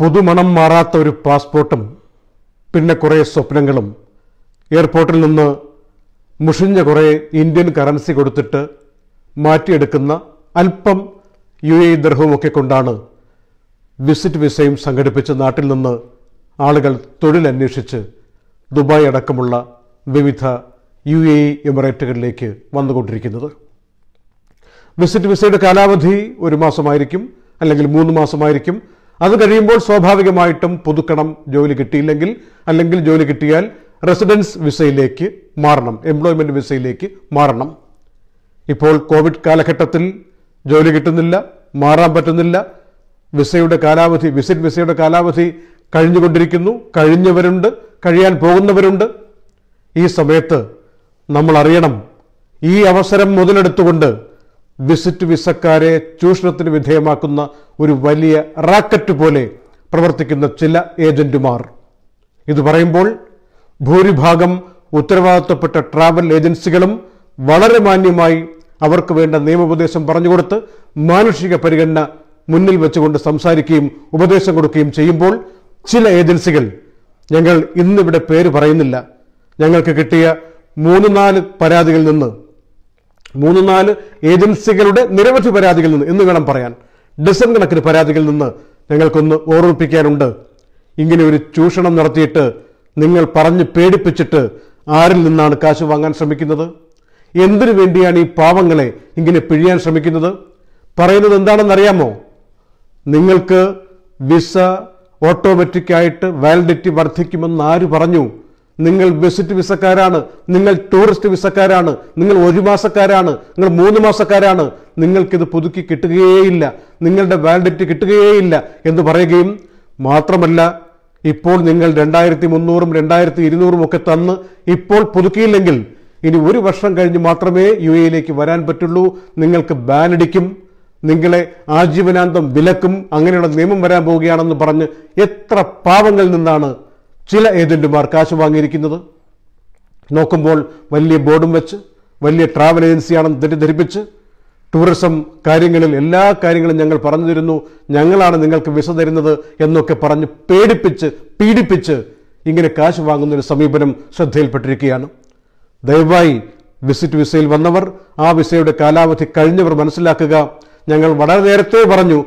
പുതുമണം മാറാത്ത ഒരു പാസ്പോർട്ടും പിന്നെ കുറേ സ്വപ്നങ്ങളും എയർപോർട്ടിൽ നിന്ന് മുഷിഞ്ഞ കുറേ ഇന്ത്യൻ കറൻസി കൊടുത്തിട്ട് മാറ്റിയെടുക്കുന്ന അല്പം യു എ ദ്രഹവുമൊക്കെ കൊണ്ടാണ് വിസിറ്റ് വിസയും സംഘടിപ്പിച്ച് നാട്ടിൽ നിന്ന് ആളുകൾ തൊഴിലന്വേഷിച്ച് ദുബായ് അടക്കമുള്ള വിവിധ യു എ എമിറേറ്റുകളിലേക്ക് വന്നുകൊണ്ടിരിക്കുന്നത് വിസിറ്റ് വിസയുടെ കാലാവധി ഒരു മാസമായിരിക്കും അല്ലെങ്കിൽ മൂന്ന് മാസമായിരിക്കും അത് കഴിയുമ്പോൾ സ്വാഭാവികമായിട്ടും പുതുക്കണം ജോലി കിട്ടിയില്ലെങ്കിൽ അല്ലെങ്കിൽ ജോലി കിട്ടിയാൽ റെസിഡൻസ് വിസയിലേക്ക് മാറണം എംപ്ലോയ്മെന്റ് വിസയിലേക്ക് മാറണം ഇപ്പോൾ കോവിഡ് കാലഘട്ടത്തിൽ ജോലി കിട്ടുന്നില്ല മാറാൻ പറ്റുന്നില്ല വിസയുടെ കാലാവധി വിസിറ്റ് വിസയുടെ കാലാവധി കഴിഞ്ഞുകൊണ്ടിരിക്കുന്നു കഴിഞ്ഞവരുണ്ട് കഴിയാൻ പോകുന്നവരുണ്ട് ഈ സമയത്ത് നമ്മൾ അറിയണം ഈ അവസരം മുതലെടുത്തുകൊണ്ട് വിസിറ്റ് വിസക്കാരെ ചൂഷണത്തിന് വിധേയമാക്കുന്ന ഒരു വലിയ റാക്കറ്റ് പോലെ പ്രവർത്തിക്കുന്ന ചില ഏജന്റുമാർ ഇത് പറയുമ്പോൾ ഭൂരിഭാഗം ഉത്തരവാദിത്തപ്പെട്ട ട്രാവൽ ഏജൻസികളും വളരെ മാന്യമായി അവർക്ക് വേണ്ട നിയമോപദേശം പറഞ്ഞുകൊടുത്ത് മാനുഷിക പരിഗണന മുന്നിൽ വെച്ചുകൊണ്ട് സംസാരിക്കുകയും ഉപദേശം കൊടുക്കുകയും ചെയ്യുമ്പോൾ ചില ഏജൻസികൾ ഞങ്ങൾ ഇന്നിവിടെ പേര് പറയുന്നില്ല ഞങ്ങൾക്ക് കിട്ടിയ മൂന്ന് നാല് പരാതികളിൽ നിന്ന് മൂന്ന് നാല് ഏജൻസികളുടെ നിരവധി പരാതികളിൽ നിന്ന് എന്ന് വേണം പറയാൻ ഡസൺ കണക്കിന് പരാതികളിൽ നിന്ന് ഞങ്ങൾക്കൊന്ന് ഓർമ്മിപ്പിക്കാനുണ്ട് ഇങ്ങനെ ഒരു ചൂഷണം നടത്തിയിട്ട് നിങ്ങൾ പറഞ്ഞ് പേടിപ്പിച്ചിട്ട് ആരിൽ നിന്നാണ് കാശ് വാങ്ങാൻ ശ്രമിക്കുന്നത് എന്തിനു വേണ്ടിയാണ് ഈ പാവങ്ങളെ ഇങ്ങനെ പിഴിയാൻ ശ്രമിക്കുന്നത് പറയുന്നത് എന്താണെന്നറിയാമോ നിങ്ങൾക്ക് വിസ ഓട്ടോമാറ്റിക്കായിട്ട് വാലിഡിറ്റി വർദ്ധിക്കുമെന്ന് ആര് പറഞ്ഞു നിങ്ങൾ വിസിറ്റ് വിസക്കാരാണ് നിങ്ങൾ ടൂറിസ്റ്റ് വിസക്കാരാണ് നിങ്ങൾ ഒരു മാസക്കാരാണ് നിങ്ങൾ മൂന്ന് മാസക്കാരാണ് നിങ്ങൾക്കിത് പുതുക്കി കിട്ടുകയേയില്ല നിങ്ങളുടെ വാലിഡിറ്റി കിട്ടുകയേയില്ല എന്ന് പറയുകയും മാത്രമല്ല ഇപ്പോൾ നിങ്ങൾ രണ്ടായിരത്തി മുന്നൂറും രണ്ടായിരത്തി ഇരുന്നൂറും ഒക്കെ തന്ന് ഇപ്പോൾ പുതുക്കിയില്ലെങ്കിൽ ഇനി ഒരു വർഷം കഴിഞ്ഞ് മാത്രമേ യു എയിലേക്ക് വരാൻ പറ്റുള്ളൂ നിങ്ങൾക്ക് ബാനടിക്കും നിങ്ങളെ ആജീവനാന്തം വിലക്കും അങ്ങനെയുള്ള നിയമം വരാൻ പോവുകയാണെന്ന് പറഞ്ഞ് എത്ര പാവങ്ങളിൽ നിന്നാണ് ചില ഏജന്റുമാർ കാശ് വാങ്ങിയിരിക്കുന്നത് നോക്കുമ്പോൾ വലിയ ബോർഡും വെച്ച് വലിയ ട്രാവൽ ഏജൻസിയാണെന്ന് തെറ്റിദ്ധരിപ്പിച്ച് ടൂറിസം കാര്യങ്ങളിൽ എല്ലാ കാര്യങ്ങളും ഞങ്ങൾ പറഞ്ഞു തരുന്നു ഞങ്ങളാണ് നിങ്ങൾക്ക് വിസ തരുന്നത് എന്നൊക്കെ പറഞ്ഞ് പേടിപ്പിച്ച് പീഡിപ്പിച്ച് ഇങ്ങനെ കാശ് വാങ്ങുന്നൊരു സമീപനം ശ്രദ്ധയിൽപ്പെട്ടിരിക്കുകയാണ് ദയവായി വിസിറ്റ് വിസയിൽ വന്നവർ ആ വിസയുടെ കാലാവധി കഴിഞ്ഞവർ മനസ്സിലാക്കുക ഞങ്ങൾ വളരെ നേരത്തെ പറഞ്ഞു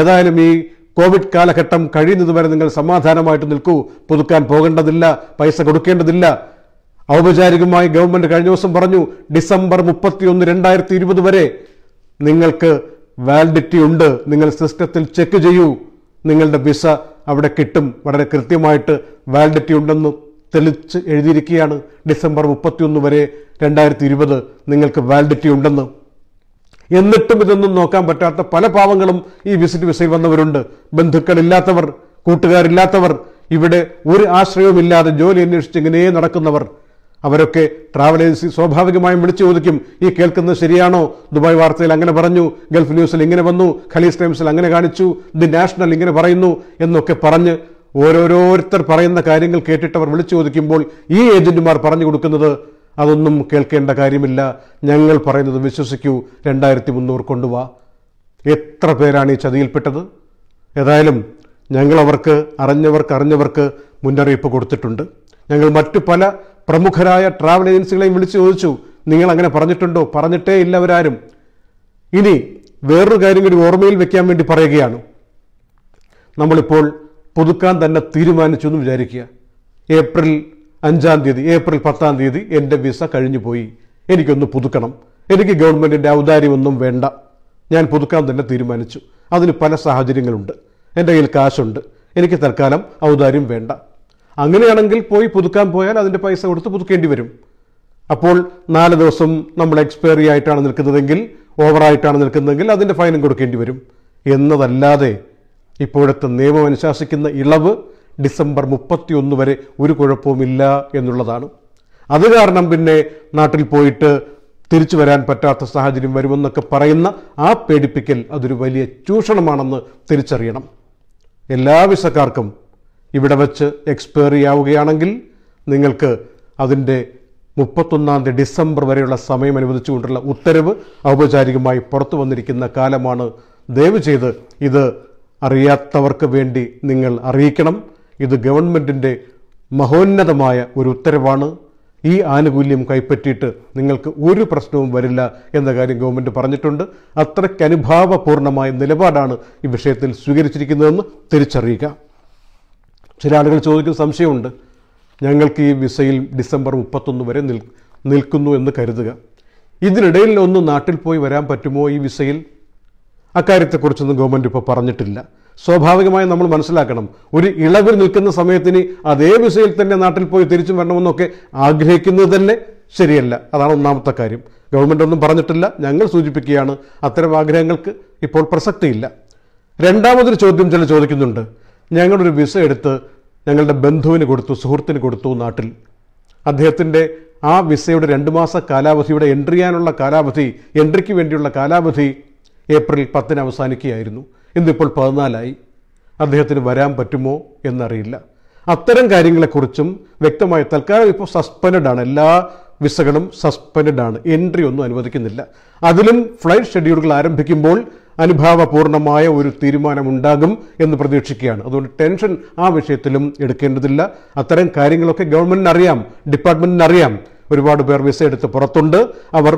ഏതായാലും ഈ കോവിഡ് കാലഘട്ടം കഴിയുന്നതുവരെ നിങ്ങൾ സമാധാനമായിട്ട് നിൽക്കൂ പുതുക്കാൻ പോകേണ്ടതില്ല പൈസ കൊടുക്കേണ്ടതില്ല ഔപചാരികമായി ഗവൺമെന്റ് കഴിഞ്ഞ ദിവസം പറഞ്ഞു ഡിസംബർ മുപ്പത്തിയൊന്ന് രണ്ടായിരത്തി ഇരുപത് വരെ നിങ്ങൾക്ക് വാലിഡിറ്റി ഉണ്ട് നിങ്ങൾ സിസ്റ്റത്തിൽ ചെക്ക് ചെയ്യൂ നിങ്ങളുടെ വിസ അവിടെ കിട്ടും വളരെ കൃത്യമായിട്ട് വാലിഡിറ്റി ഉണ്ടെന്ന് തെളിച്ച് എഴുതിയിരിക്കുകയാണ് ഡിസംബർ മുപ്പത്തിയൊന്ന് വരെ രണ്ടായിരത്തി നിങ്ങൾക്ക് വാലിഡിറ്റി ഉണ്ടെന്ന് എന്നിട്ടും ഇതൊന്നും നോക്കാൻ പറ്റാത്ത പല പാവങ്ങളും ഈ വിസിറ്റ് വിസയിൽ വന്നവരുണ്ട് ബന്ധുക്കളില്ലാത്തവർ കൂട്ടുകാരില്ലാത്തവർ ഇവിടെ ഒരു ആശ്രയവുമില്ലാതെ ജോലി അന്വേഷിച്ച് ഇങ്ങനെ നടക്കുന്നവർ അവരൊക്കെ ട്രാവൽ ഏജൻസി സ്വാഭാവികമായും വിളിച്ചു ചോദിക്കും ഈ കേൾക്കുന്നത് ശരിയാണോ ദുബായ് വാർത്തയിൽ അങ്ങനെ പറഞ്ഞു ഗൾഫ് ന്യൂസിൽ ഇങ്ങനെ വന്നു ഖലീസ് ടൈംസിൽ അങ്ങനെ കാണിച്ചു ദി നാഷണൽ ഇങ്ങനെ പറയുന്നു എന്നൊക്കെ പറഞ്ഞ് ഓരോരോരുത്തർ പറയുന്ന കാര്യങ്ങൾ കേട്ടിട്ട് അവർ വിളിച്ചു ചോദിക്കുമ്പോൾ ഈ ഏജന്റുമാർ പറഞ്ഞു കൊടുക്കുന്നത് അതൊന്നും കേൾക്കേണ്ട കാര്യമില്ല ഞങ്ങൾ പറയുന്നത് വിശ്വസിക്കൂ രണ്ടായിരത്തി മുന്നൂറ് കൊണ്ടുവാ എത്ര പേരാണ് ഈ ചതിയിൽപ്പെട്ടത് ഏതായാലും ഞങ്ങൾ അവർക്ക് അറിഞ്ഞവർക്ക് അറിഞ്ഞവർക്ക് മുന്നറിയിപ്പ് കൊടുത്തിട്ടുണ്ട് ഞങ്ങൾ മറ്റു പല പ്രമുഖരായ ട്രാവൽ ഏജൻസികളെയും വിളിച്ചു ചോദിച്ചു നിങ്ങൾ അങ്ങനെ പറഞ്ഞിട്ടുണ്ടോ പറഞ്ഞിട്ടേ ഇല്ല അവരാരും ഇനി വേറൊരു കാര്യം കൂടി ഓർമ്മയിൽ വെക്കാൻ വേണ്ടി പറയുകയാണ് നമ്മളിപ്പോൾ പുതുക്കാൻ തന്നെ തീരുമാനിച്ചു എന്ന് വിചാരിക്കുക ഏപ്രിൽ അഞ്ചാം തീയതി ഏപ്രിൽ പത്താം തീയതി എൻ്റെ വിസ കഴിഞ്ഞു പോയി എനിക്കൊന്ന് പുതുക്കണം എനിക്ക് ഗവൺമെൻറ്റിൻ്റെ ഔദാര്യമൊന്നും വേണ്ട ഞാൻ പുതുക്കാൻ തന്നെ തീരുമാനിച്ചു അതിന് പല സാഹചര്യങ്ങളുണ്ട് എൻ്റെ കയ്യിൽ കാശുണ്ട് എനിക്ക് തൽക്കാലം ഔദാര്യം വേണ്ട അങ്ങനെയാണെങ്കിൽ പോയി പുതുക്കാൻ പോയാൽ അതിൻ്റെ പൈസ കൊടുത്ത് പുതുക്കേണ്ടി വരും അപ്പോൾ നാല് ദിവസം നമ്മൾ എക്സ്പയറി ആയിട്ടാണ് നിൽക്കുന്നതെങ്കിൽ ഓവറായിട്ടാണ് നിൽക്കുന്നതെങ്കിൽ അതിൻ്റെ ഫൈനും കൊടുക്കേണ്ടി വരും എന്നതല്ലാതെ ഇപ്പോഴത്തെ നിയമം അനുശാസിക്കുന്ന ഇളവ് ഡിസംബർ മുപ്പത്തിയൊന്ന് വരെ ഒരു കുഴപ്പവുമില്ല എന്നുള്ളതാണ് അത് കാരണം പിന്നെ നാട്ടിൽ പോയിട്ട് തിരിച്ചു വരാൻ പറ്റാത്ത സാഹചര്യം വരുമെന്നൊക്കെ പറയുന്ന ആ പേടിപ്പിക്കൽ അതൊരു വലിയ ചൂഷണമാണെന്ന് തിരിച്ചറിയണം എല്ലാ വിസക്കാർക്കും ഇവിടെ വെച്ച് എക്സ്പയറി ആവുകയാണെങ്കിൽ നിങ്ങൾക്ക് അതിൻ്റെ മുപ്പത്തൊന്നാം തീയതി ഡിസംബർ വരെയുള്ള സമയം അനുവദിച്ചുകൊണ്ടുള്ള ഉത്തരവ് ഔപചാരികമായി പുറത്തു വന്നിരിക്കുന്ന കാലമാണ് ദയവ് ചെയ്ത് ഇത് അറിയാത്തവർക്ക് വേണ്ടി നിങ്ങൾ അറിയിക്കണം ഇത് ഗവൺമെൻറ്റിൻ്റെ മഹോന്നതമായ ഒരു ഉത്തരവാണ് ഈ ആനുകൂല്യം കൈപ്പറ്റിയിട്ട് നിങ്ങൾക്ക് ഒരു പ്രശ്നവും വരില്ല എന്ന കാര്യം ഗവൺമെൻറ് പറഞ്ഞിട്ടുണ്ട് അത്രയ്ക്ക് അനുഭാവപൂർണമായ നിലപാടാണ് ഈ വിഷയത്തിൽ സ്വീകരിച്ചിരിക്കുന്നതെന്ന് തിരിച്ചറിയുക ചില ആളുകൾ ചോദിക്കുന്ന സംശയമുണ്ട് ഞങ്ങൾക്ക് ഈ വിസയിൽ ഡിസംബർ മുപ്പത്തൊന്ന് വരെ നിൽ നിൽക്കുന്നു എന്ന് കരുതുക ഇതിനിടയിൽ ഒന്ന് നാട്ടിൽ പോയി വരാൻ പറ്റുമോ ഈ വിസയിൽ അക്കാര്യത്തെക്കുറിച്ചൊന്നും ഗവൺമെൻറ് ഇപ്പോൾ പറഞ്ഞിട്ടില്ല സ്വാഭാവികമായി നമ്മൾ മനസ്സിലാക്കണം ഒരു ഇളവിൽ നിൽക്കുന്ന സമയത്തിന് അതേ വിസയിൽ തന്നെ നാട്ടിൽ പോയി തിരിച്ചു വരണമെന്നൊക്കെ ആഗ്രഹിക്കുന്നത് തന്നെ ശരിയല്ല അതാണ് ഒന്നാമത്തെ കാര്യം ഗവൺമെൻറ് ഒന്നും പറഞ്ഞിട്ടില്ല ഞങ്ങൾ സൂചിപ്പിക്കുകയാണ് അത്തരം ആഗ്രഹങ്ങൾക്ക് ഇപ്പോൾ പ്രസക്തിയില്ല രണ്ടാമതൊരു ചോദ്യം ചില ചോദിക്കുന്നുണ്ട് ഞങ്ങളൊരു വിസ എടുത്ത് ഞങ്ങളുടെ ബന്ധുവിന് കൊടുത്തു സുഹൃത്തിന് കൊടുത്തു നാട്ടിൽ അദ്ദേഹത്തിൻ്റെ ആ വിസയുടെ രണ്ട് മാസ കാലാവധിയുടെ എൻട്രി ചെയ്യാനുള്ള കാലാവധി എൻട്രിക്ക് വേണ്ടിയുള്ള കാലാവധി ഏപ്രിൽ പത്തിന് അവസാനിക്കുകയായിരുന്നു ഇന്നിപ്പോൾ പതിനാലായി അദ്ദേഹത്തിന് വരാൻ പറ്റുമോ എന്നറിയില്ല അത്തരം കാര്യങ്ങളെക്കുറിച്ചും വ്യക്തമായി തൽക്കാലം ഇപ്പോൾ സസ്പെൻഡ് ആണ് എല്ലാ വിസകളും സസ്പെൻഡ് ആണ് എൻട്രി ഒന്നും അനുവദിക്കുന്നില്ല അതിലും ഫ്ലൈറ്റ് ഷെഡ്യൂളുകൾ ആരംഭിക്കുമ്പോൾ അനുഭാവപൂർണമായ ഒരു തീരുമാനമുണ്ടാകും എന്ന് പ്രതീക്ഷിക്കുകയാണ് അതുകൊണ്ട് ടെൻഷൻ ആ വിഷയത്തിലും എടുക്കേണ്ടതില്ല അത്തരം കാര്യങ്ങളൊക്കെ ഗവൺമെന്റിന് അറിയാം ഡിപ്പാർട്ട്മെന്റിന് അറിയാം ഒരുപാട് പേർ വിസ എടുത്ത് പുറത്തുണ്ട് അവർ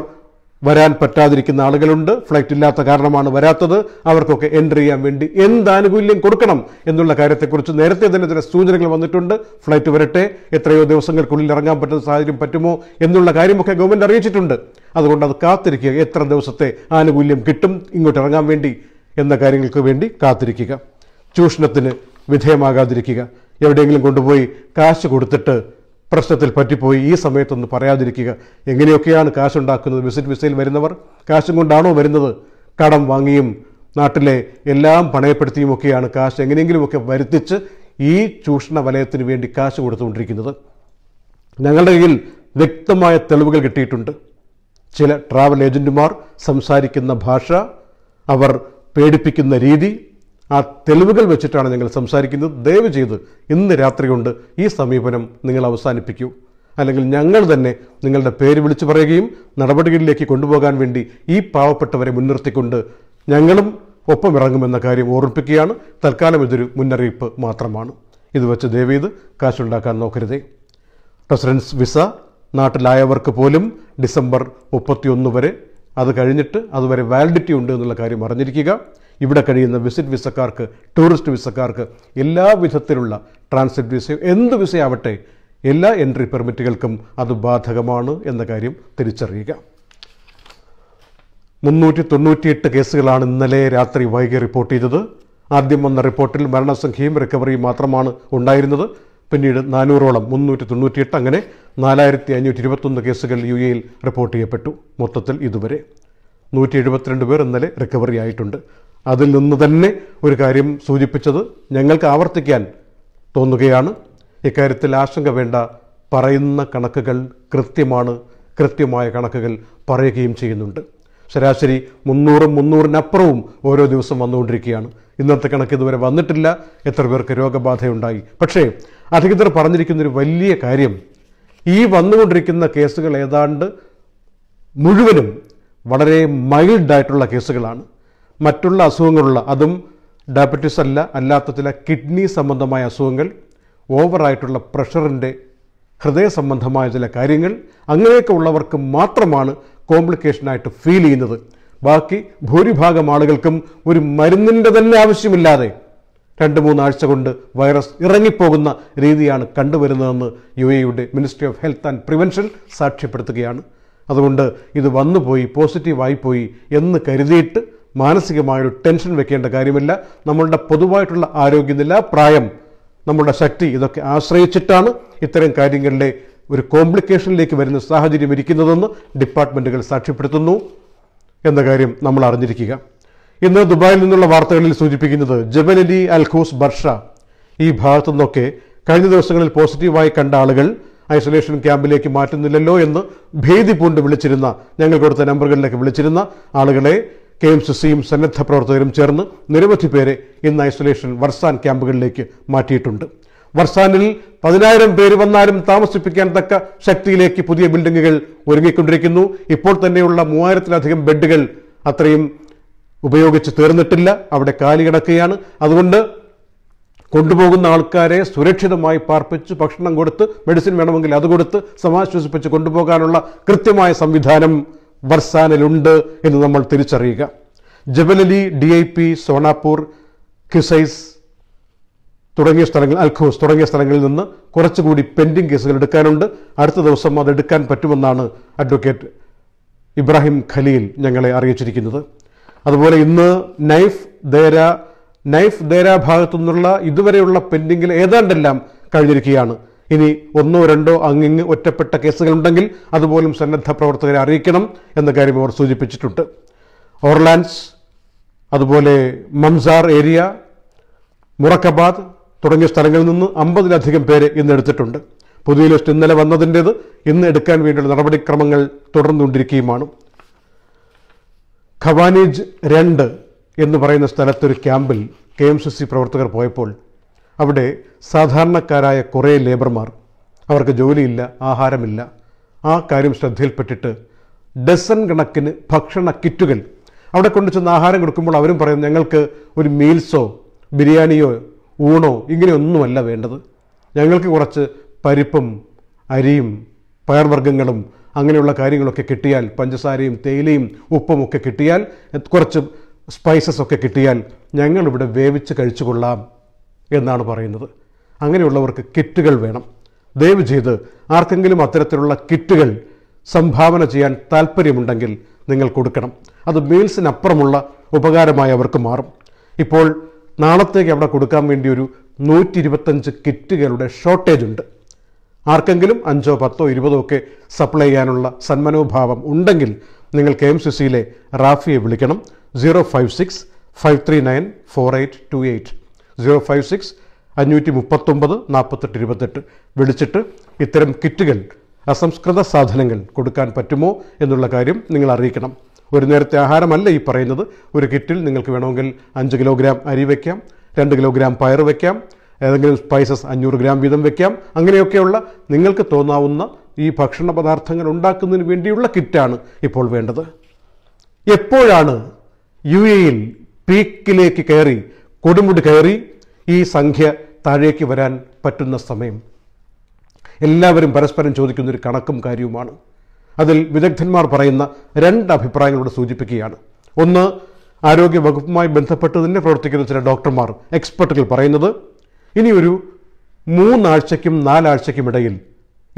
വരാൻ പറ്റാതിരിക്കുന്ന ആളുകളുണ്ട് ഫ്ലൈറ്റ് ഇല്ലാത്ത കാരണമാണ് വരാത്തത് അവർക്കൊക്കെ എൻട്രി ചെയ്യാൻ വേണ്ടി എന്ത് ആനുകൂല്യം കൊടുക്കണം എന്നുള്ള കാര്യത്തെക്കുറിച്ച് നേരത്തെ തന്നെ ചില സൂചനകൾ വന്നിട്ടുണ്ട് ഫ്ലൈറ്റ് വരട്ടെ എത്രയോ ദിവസങ്ങൾക്കുള്ളിൽ ഇറങ്ങാൻ പറ്റുന്ന സാഹചര്യം പറ്റുമോ എന്നുള്ള കാര്യമൊക്കെ ഗവൺമെൻറ് അറിയിച്ചിട്ടുണ്ട് അതുകൊണ്ട് അത് കാത്തിരിക്കുക എത്ര ദിവസത്തെ ആനുകൂല്യം കിട്ടും ഇങ്ങോട്ട് ഇറങ്ങാൻ വേണ്ടി എന്ന കാര്യങ്ങൾക്ക് വേണ്ടി കാത്തിരിക്കുക ചൂഷണത്തിന് വിധേയമാകാതിരിക്കുക എവിടെയെങ്കിലും കൊണ്ടുപോയി കാശ് കൊടുത്തിട്ട് പ്രശ്നത്തിൽ പറ്റിപ്പോയി ഈ സമയത്തൊന്ന് പറയാതിരിക്കുക എങ്ങനെയൊക്കെയാണ് ഉണ്ടാക്കുന്നത് വിസിറ്റ് വിസയിൽ വരുന്നവർ കാശും കൊണ്ടാണോ വരുന്നത് കടം വാങ്ങിയും നാട്ടിലെ എല്ലാം പണയപ്പെടുത്തിയുമൊക്കെയാണ് കാശ് എങ്ങനെയെങ്കിലുമൊക്കെ വരുത്തിച്ച് ഈ ചൂഷണ വലയത്തിന് വേണ്ടി കാശ് കൊടുത്തുകൊണ്ടിരിക്കുന്നത് ഞങ്ങളുടെ കയ്യിൽ വ്യക്തമായ തെളിവുകൾ കിട്ടിയിട്ടുണ്ട് ചില ട്രാവൽ ഏജൻറ്റുമാർ സംസാരിക്കുന്ന ഭാഷ അവർ പേടിപ്പിക്കുന്ന രീതി ആ തെളിവുകൾ വെച്ചിട്ടാണ് ഞങ്ങൾ സംസാരിക്കുന്നത് ദയവ് ചെയ്ത് ഇന്ന് രാത്രി കൊണ്ട് ഈ സമീപനം നിങ്ങൾ അവസാനിപ്പിക്കൂ അല്ലെങ്കിൽ ഞങ്ങൾ തന്നെ നിങ്ങളുടെ പേര് വിളിച്ചു പറയുകയും നടപടികളിലേക്ക് കൊണ്ടുപോകാൻ വേണ്ടി ഈ പാവപ്പെട്ടവരെ മുൻനിർത്തിക്കൊണ്ട് ഞങ്ങളും ഒപ്പം ഇറങ്ങുമെന്ന കാര്യം ഓർമ്മിപ്പിക്കുകയാണ് തൽക്കാലം ഇതൊരു മുന്നറിയിപ്പ് മാത്രമാണ് ഇത് വെച്ച് ദയവീത് കാശുണ്ടാക്കാൻ നോക്കരുതേ റെസിഡൻസ് വിസ നാട്ടിലായവർക്ക് പോലും ഡിസംബർ മുപ്പത്തിയൊന്ന് വരെ അത് കഴിഞ്ഞിട്ട് അതുവരെ വാലിഡിറ്റി ഉണ്ട് എന്നുള്ള കാര്യം അറിഞ്ഞിരിക്കുക ഇവിടെ കഴിയുന്ന വിസിറ്റ് വിസക്കാർക്ക് ടൂറിസ്റ്റ് വിസക്കാർക്ക് എല്ലാ വിധത്തിലുള്ള ട്രാൻസിറ്റ് വിസ എന്ത് വിസയാവട്ടെ എല്ലാ എൻട്രി പെർമിറ്റുകൾക്കും അത് ബാധകമാണ് എന്ന കാര്യം തിരിച്ചറിയുക മുന്നൂറ്റി തൊണ്ണൂറ്റിയെട്ട് കേസുകളാണ് ഇന്നലെ രാത്രി വൈകി റിപ്പോർട്ട് ചെയ്തത് ആദ്യം വന്ന റിപ്പോർട്ടിൽ മരണസംഖ്യയും റിക്കവറിയും മാത്രമാണ് ഉണ്ടായിരുന്നത് പിന്നീട് നാനൂറോളം മുന്നൂറ്റി തൊണ്ണൂറ്റിയെട്ട് അങ്ങനെ നാലായിരത്തി അഞ്ഞൂറ്റി ഇരുപത്തൊന്ന് കേസുകൾ യു എയിൽ റിപ്പോർട്ട് ചെയ്യപ്പെട്ടു മൊത്തത്തിൽ ഇതുവരെ നൂറ്റി എഴുപത്തിരണ്ട് പേർ ഇന്നലെ റിക്കവറി ആയിട്ടുണ്ട് അതിൽ നിന്ന് തന്നെ ഒരു കാര്യം സൂചിപ്പിച്ചത് ഞങ്ങൾക്ക് ആവർത്തിക്കാൻ തോന്നുകയാണ് ഇക്കാര്യത്തിൽ ആശങ്ക വേണ്ട പറയുന്ന കണക്കുകൾ കൃത്യമാണ് കൃത്യമായ കണക്കുകൾ പറയുകയും ചെയ്യുന്നുണ്ട് ശരാശരി മുന്നൂറും മുന്നൂറിനപ്പുറവും ഓരോ ദിവസം വന്നുകൊണ്ടിരിക്കുകയാണ് ഇന്നത്തെ കണക്ക് ഇതുവരെ വന്നിട്ടില്ല എത്ര പേർക്ക് രോഗബാധയുണ്ടായി പക്ഷേ അധികൃതർ പറഞ്ഞിരിക്കുന്ന ഒരു വലിയ കാര്യം ഈ വന്നുകൊണ്ടിരിക്കുന്ന കേസുകൾ ഏതാണ്ട് മുഴുവനും വളരെ മൈൽഡായിട്ടുള്ള കേസുകളാണ് മറ്റുള്ള അസുഖങ്ങളുള്ള അതും ഡയബറ്റിസ് അല്ല അല്ലാത്ത ചില കിഡ്നി സംബന്ധമായ അസുഖങ്ങൾ ഓവറായിട്ടുള്ള പ്രഷറിൻ്റെ ഹൃദയ സംബന്ധമായ ചില കാര്യങ്ങൾ അങ്ങനെയൊക്കെ ഉള്ളവർക്ക് മാത്രമാണ് കോംപ്ലിക്കേഷനായിട്ട് ഫീൽ ചെയ്യുന്നത് ബാക്കി ഭൂരിഭാഗം ആളുകൾക്കും ഒരു മരുന്നിൻ്റെ തന്നെ ആവശ്യമില്ലാതെ രണ്ട് മൂന്നാഴ്ച കൊണ്ട് വൈറസ് ഇറങ്ങിപ്പോകുന്ന രീതിയാണ് കണ്ടുവരുന്നതെന്ന് യു എയുടെ ministry of health and prevention സാക്ഷ്യപ്പെടുത്തുകയാണ് അതുകൊണ്ട് ഇത് വന്നുപോയി പോസിറ്റീവായിപ്പോയി എന്ന് കരുതിയിട്ട് മാനസികമായൊരു ടെൻഷൻ വെക്കേണ്ട കാര്യമില്ല നമ്മളുടെ പൊതുവായിട്ടുള്ള ആരോഗ്യനില പ്രായം നമ്മളുടെ ശക്തി ഇതൊക്കെ ആശ്രയിച്ചിട്ടാണ് ഇത്തരം കാര്യങ്ങളിലെ ഒരു കോംപ്ലിക്കേഷനിലേക്ക് വരുന്ന സാഹചര്യം ഇരിക്കുന്നതെന്ന് ഡിപ്പാർട്ട്മെൻറ്റുകൾ സാക്ഷ്യപ്പെടുത്തുന്നു എന്ന കാര്യം നമ്മൾ അറിഞ്ഞിരിക്കുക ഇന്ന് ദുബായിൽ നിന്നുള്ള വാർത്തകളിൽ സൂചിപ്പിക്കുന്നത് ജബലലി അൽഖൂസ് ബർഷ ഈ ഭാഗത്തു നിന്നൊക്കെ കഴിഞ്ഞ ദിവസങ്ങളിൽ പോസിറ്റീവായി കണ്ട ആളുകൾ ഐസൊലേഷൻ ക്യാമ്പിലേക്ക് മാറ്റുന്നില്ലല്ലോ എന്ന് ഭേദി പൂണ്ട് വിളിച്ചിരുന്ന ഞങ്ങൾ കൊടുത്ത നമ്പറുകളിലേക്ക് വിളിച്ചിരുന്ന ആളുകളെ കെ എം സി സിയും സന്നദ്ധ പ്രവർത്തകരും ചേർന്ന് നിരവധി പേരെ ഇന്ന് ഐസൊലേഷൻ വർസാൻ ക്യാമ്പുകളിലേക്ക് മാറ്റിയിട്ടുണ്ട് വർസാനിൽ പതിനായിരം പേര് വന്നാലും താമസിപ്പിക്കാൻ തക്ക ശക്തിയിലേക്ക് പുതിയ ബിൽഡിങ്ങുകൾ ഒരുങ്ങിക്കൊണ്ടിരിക്കുന്നു ഇപ്പോൾ തന്നെയുള്ള മൂവായിരത്തിലധികം ബെഡുകൾ അത്രയും ഉപയോഗിച്ച് തീർന്നിട്ടില്ല അവിടെ കാലി കിടക്കുകയാണ് അതുകൊണ്ട് കൊണ്ടുപോകുന്ന ആൾക്കാരെ സുരക്ഷിതമായി പാർപ്പിച്ച് ഭക്ഷണം കൊടുത്ത് മെഡിസിൻ വേണമെങ്കിൽ അത് കൊടുത്ത് സമാശ്വസിപ്പിച്ച് കൊണ്ടുപോകാനുള്ള കൃത്യമായ സംവിധാനം വർസാനിലുണ്ട് എന്ന് നമ്മൾ തിരിച്ചറിയുക Jebel Ali D I P Sonapur Qusais തുടങ്ങിയ സ്ഥലങ്ങൾ അൽഖോസ് തുടങ്ങിയ സ്ഥലങ്ങളിൽ നിന്ന് കുറച്ചുകൂടി പെൻഡിങ് കേസുകൾ എടുക്കാനുണ്ട് അടുത്ത ദിവസം അത് എടുക്കാൻ പറ്റുമെന്നാണ് അഡ്വക്കേറ്റ് ഇബ്രാഹിം ഖലീൽ ഞങ്ങളെ അറിയിച്ചിരിക്കുന്നത് അതുപോലെ ഇന്ന് നൈഫ് ദേര നൈഫ് ദേര ഭാഗത്തു നിന്നുള്ള ഇതുവരെയുള്ള പെൻഡിങ്ങിൽ ഏതാണ്ടെല്ലാം കഴിഞ്ഞിരിക്കുകയാണ് ഇനി ഒന്നോ രണ്ടോ അങ്ങിങ് ഒറ്റപ്പെട്ട കേസുകളുണ്ടെങ്കിൽ അതുപോലും സന്നദ്ധ പ്രവർത്തകരെ അറിയിക്കണം എന്ന കാര്യം അവർ സൂചിപ്പിച്ചിട്ടുണ്ട് ഓർലാൻസ് അതുപോലെ മംസാർ ഏരിയ മുറക്കബാദ് തുടങ്ങിയ സ്ഥലങ്ങളിൽ നിന്ന് അമ്പതിലധികം പേരെ ഇന്ന് എടുത്തിട്ടുണ്ട് പുതിയ ലിസ്റ്റ് ഇന്നലെ വന്നതിൻ്റേത് ഇന്ന് എടുക്കാൻ വേണ്ടിയുള്ള നടപടിക്രമങ്ങൾ തുടർന്നുകൊണ്ടിരിക്കുകയുമാണ് ഖവാനിജ് രണ്ട് എന്ന് പറയുന്ന സ്ഥലത്തൊരു ക്യാമ്പിൽ കെ എം സി സി പ്രവർത്തകർ പോയപ്പോൾ അവിടെ സാധാരണക്കാരായ കുറേ ലേബർമാർ അവർക്ക് ജോലിയില്ല ആഹാരമില്ല ആ കാര്യം ശ്രദ്ധയിൽപ്പെട്ടിട്ട് ഡസൺ കണക്കിന് ഭക്ഷണ കിറ്റുകൾ അവിടെ കൊണ്ടു ചെന്ന് ആഹാരം കൊടുക്കുമ്പോൾ അവരും പറയുന്നു ഞങ്ങൾക്ക് ഒരു മീൽസോ ബിരിയാണിയോ ഊണോ ഇങ്ങനെയൊന്നുമല്ല വേണ്ടത് ഞങ്ങൾക്ക് കുറച്ച് പരിപ്പും അരിയും പയർവർഗ്ഗങ്ങളും അങ്ങനെയുള്ള കാര്യങ്ങളൊക്കെ കിട്ടിയാൽ പഞ്ചസാരയും തേയിലയും ഒക്കെ കിട്ടിയാൽ കുറച്ച് സ്പൈസസ് ഒക്കെ കിട്ടിയാൽ ഞങ്ങളിവിടെ വേവിച്ച് കഴിച്ചു കൊള്ളാം എന്നാണ് പറയുന്നത് അങ്ങനെയുള്ളവർക്ക് കിറ്റുകൾ വേണം ദയവ് ചെയ്ത് ആർക്കെങ്കിലും അത്തരത്തിലുള്ള കിറ്റുകൾ സംഭാവന ചെയ്യാൻ താല്പര്യമുണ്ടെങ്കിൽ നിങ്ങൾ കൊടുക്കണം അത് മീൽസിനപ്പുറമുള്ള ഉപകാരമായി അവർക്ക് മാറും ഇപ്പോൾ നാളത്തേക്ക് അവിടെ കൊടുക്കാൻ വേണ്ടി ഒരു നൂറ്റി ഇരുപത്തഞ്ച് കിറ്റുകളുടെ ഷോർട്ടേജ് ഉണ്ട് ആർക്കെങ്കിലും അഞ്ചോ പത്തോ ഇരുപതോ ഒക്കെ സപ്ലൈ ചെയ്യാനുള്ള സന്മനോഭാവം ഉണ്ടെങ്കിൽ നിങ്ങൾ കെ എം സി സിയിലെ റാഫിയെ വിളിക്കണം zero five six five three nine four eight two eight zero five six അഞ്ഞൂറ്റി മുപ്പത്തൊമ്പത് നാൽപ്പത്തെട്ട് ഇരുപത്തെട്ട് വിളിച്ചിട്ട് ഇത്തരം കിറ്റുകൾ അസംസ്കൃത സാധനങ്ങൾ കൊടുക്കാൻ പറ്റുമോ എന്നുള്ള കാര്യം നിങ്ങൾ അറിയിക്കണം ഒരു നേരത്തെ ആഹാരമല്ല ഈ പറയുന്നത് ഒരു കിറ്റിൽ നിങ്ങൾക്ക് വേണമെങ്കിൽ അഞ്ച് കിലോഗ്രാം അരി വയ്ക്കാം രണ്ട് കിലോഗ്രാം പയർ വയ്ക്കാം ഏതെങ്കിലും സ്പൈസസ് അഞ്ഞൂറ് ഗ്രാം വീതം വെക്കാം അങ്ങനെയൊക്കെയുള്ള നിങ്ങൾക്ക് തോന്നാവുന്ന ഈ ഭക്ഷണ പദാർത്ഥങ്ങൾ ഉണ്ടാക്കുന്നതിന് വേണ്ടിയുള്ള കിറ്റാണ് ഇപ്പോൾ വേണ്ടത് എപ്പോഴാണ് യു എയിൽ പീക്കിലേക്ക് കയറി കൊടുമുടി കയറി ഈ സംഖ്യ താഴേക്ക് വരാൻ പറ്റുന്ന സമയം എല്ലാവരും പരസ്പരം ചോദിക്കുന്നൊരു കണക്കും കാര്യവുമാണ് അതിൽ വിദഗ്ധന്മാർ പറയുന്ന രണ്ട് അഭിപ്രായങ്ങളോട് സൂചിപ്പിക്കുകയാണ് ഒന്ന് ആരോഗ്യ വകുപ്പുമായി ബന്ധപ്പെട്ട് തന്നെ പ്രവർത്തിക്കുന്ന ചില ഡോക്ടർമാർ എക്സ്പെർട്ടുകൾ പറയുന്നത് ഇനി ഒരു മൂന്നാഴ്ചയ്ക്കും നാലാഴ്ചയ്ക്കും ഇടയിൽ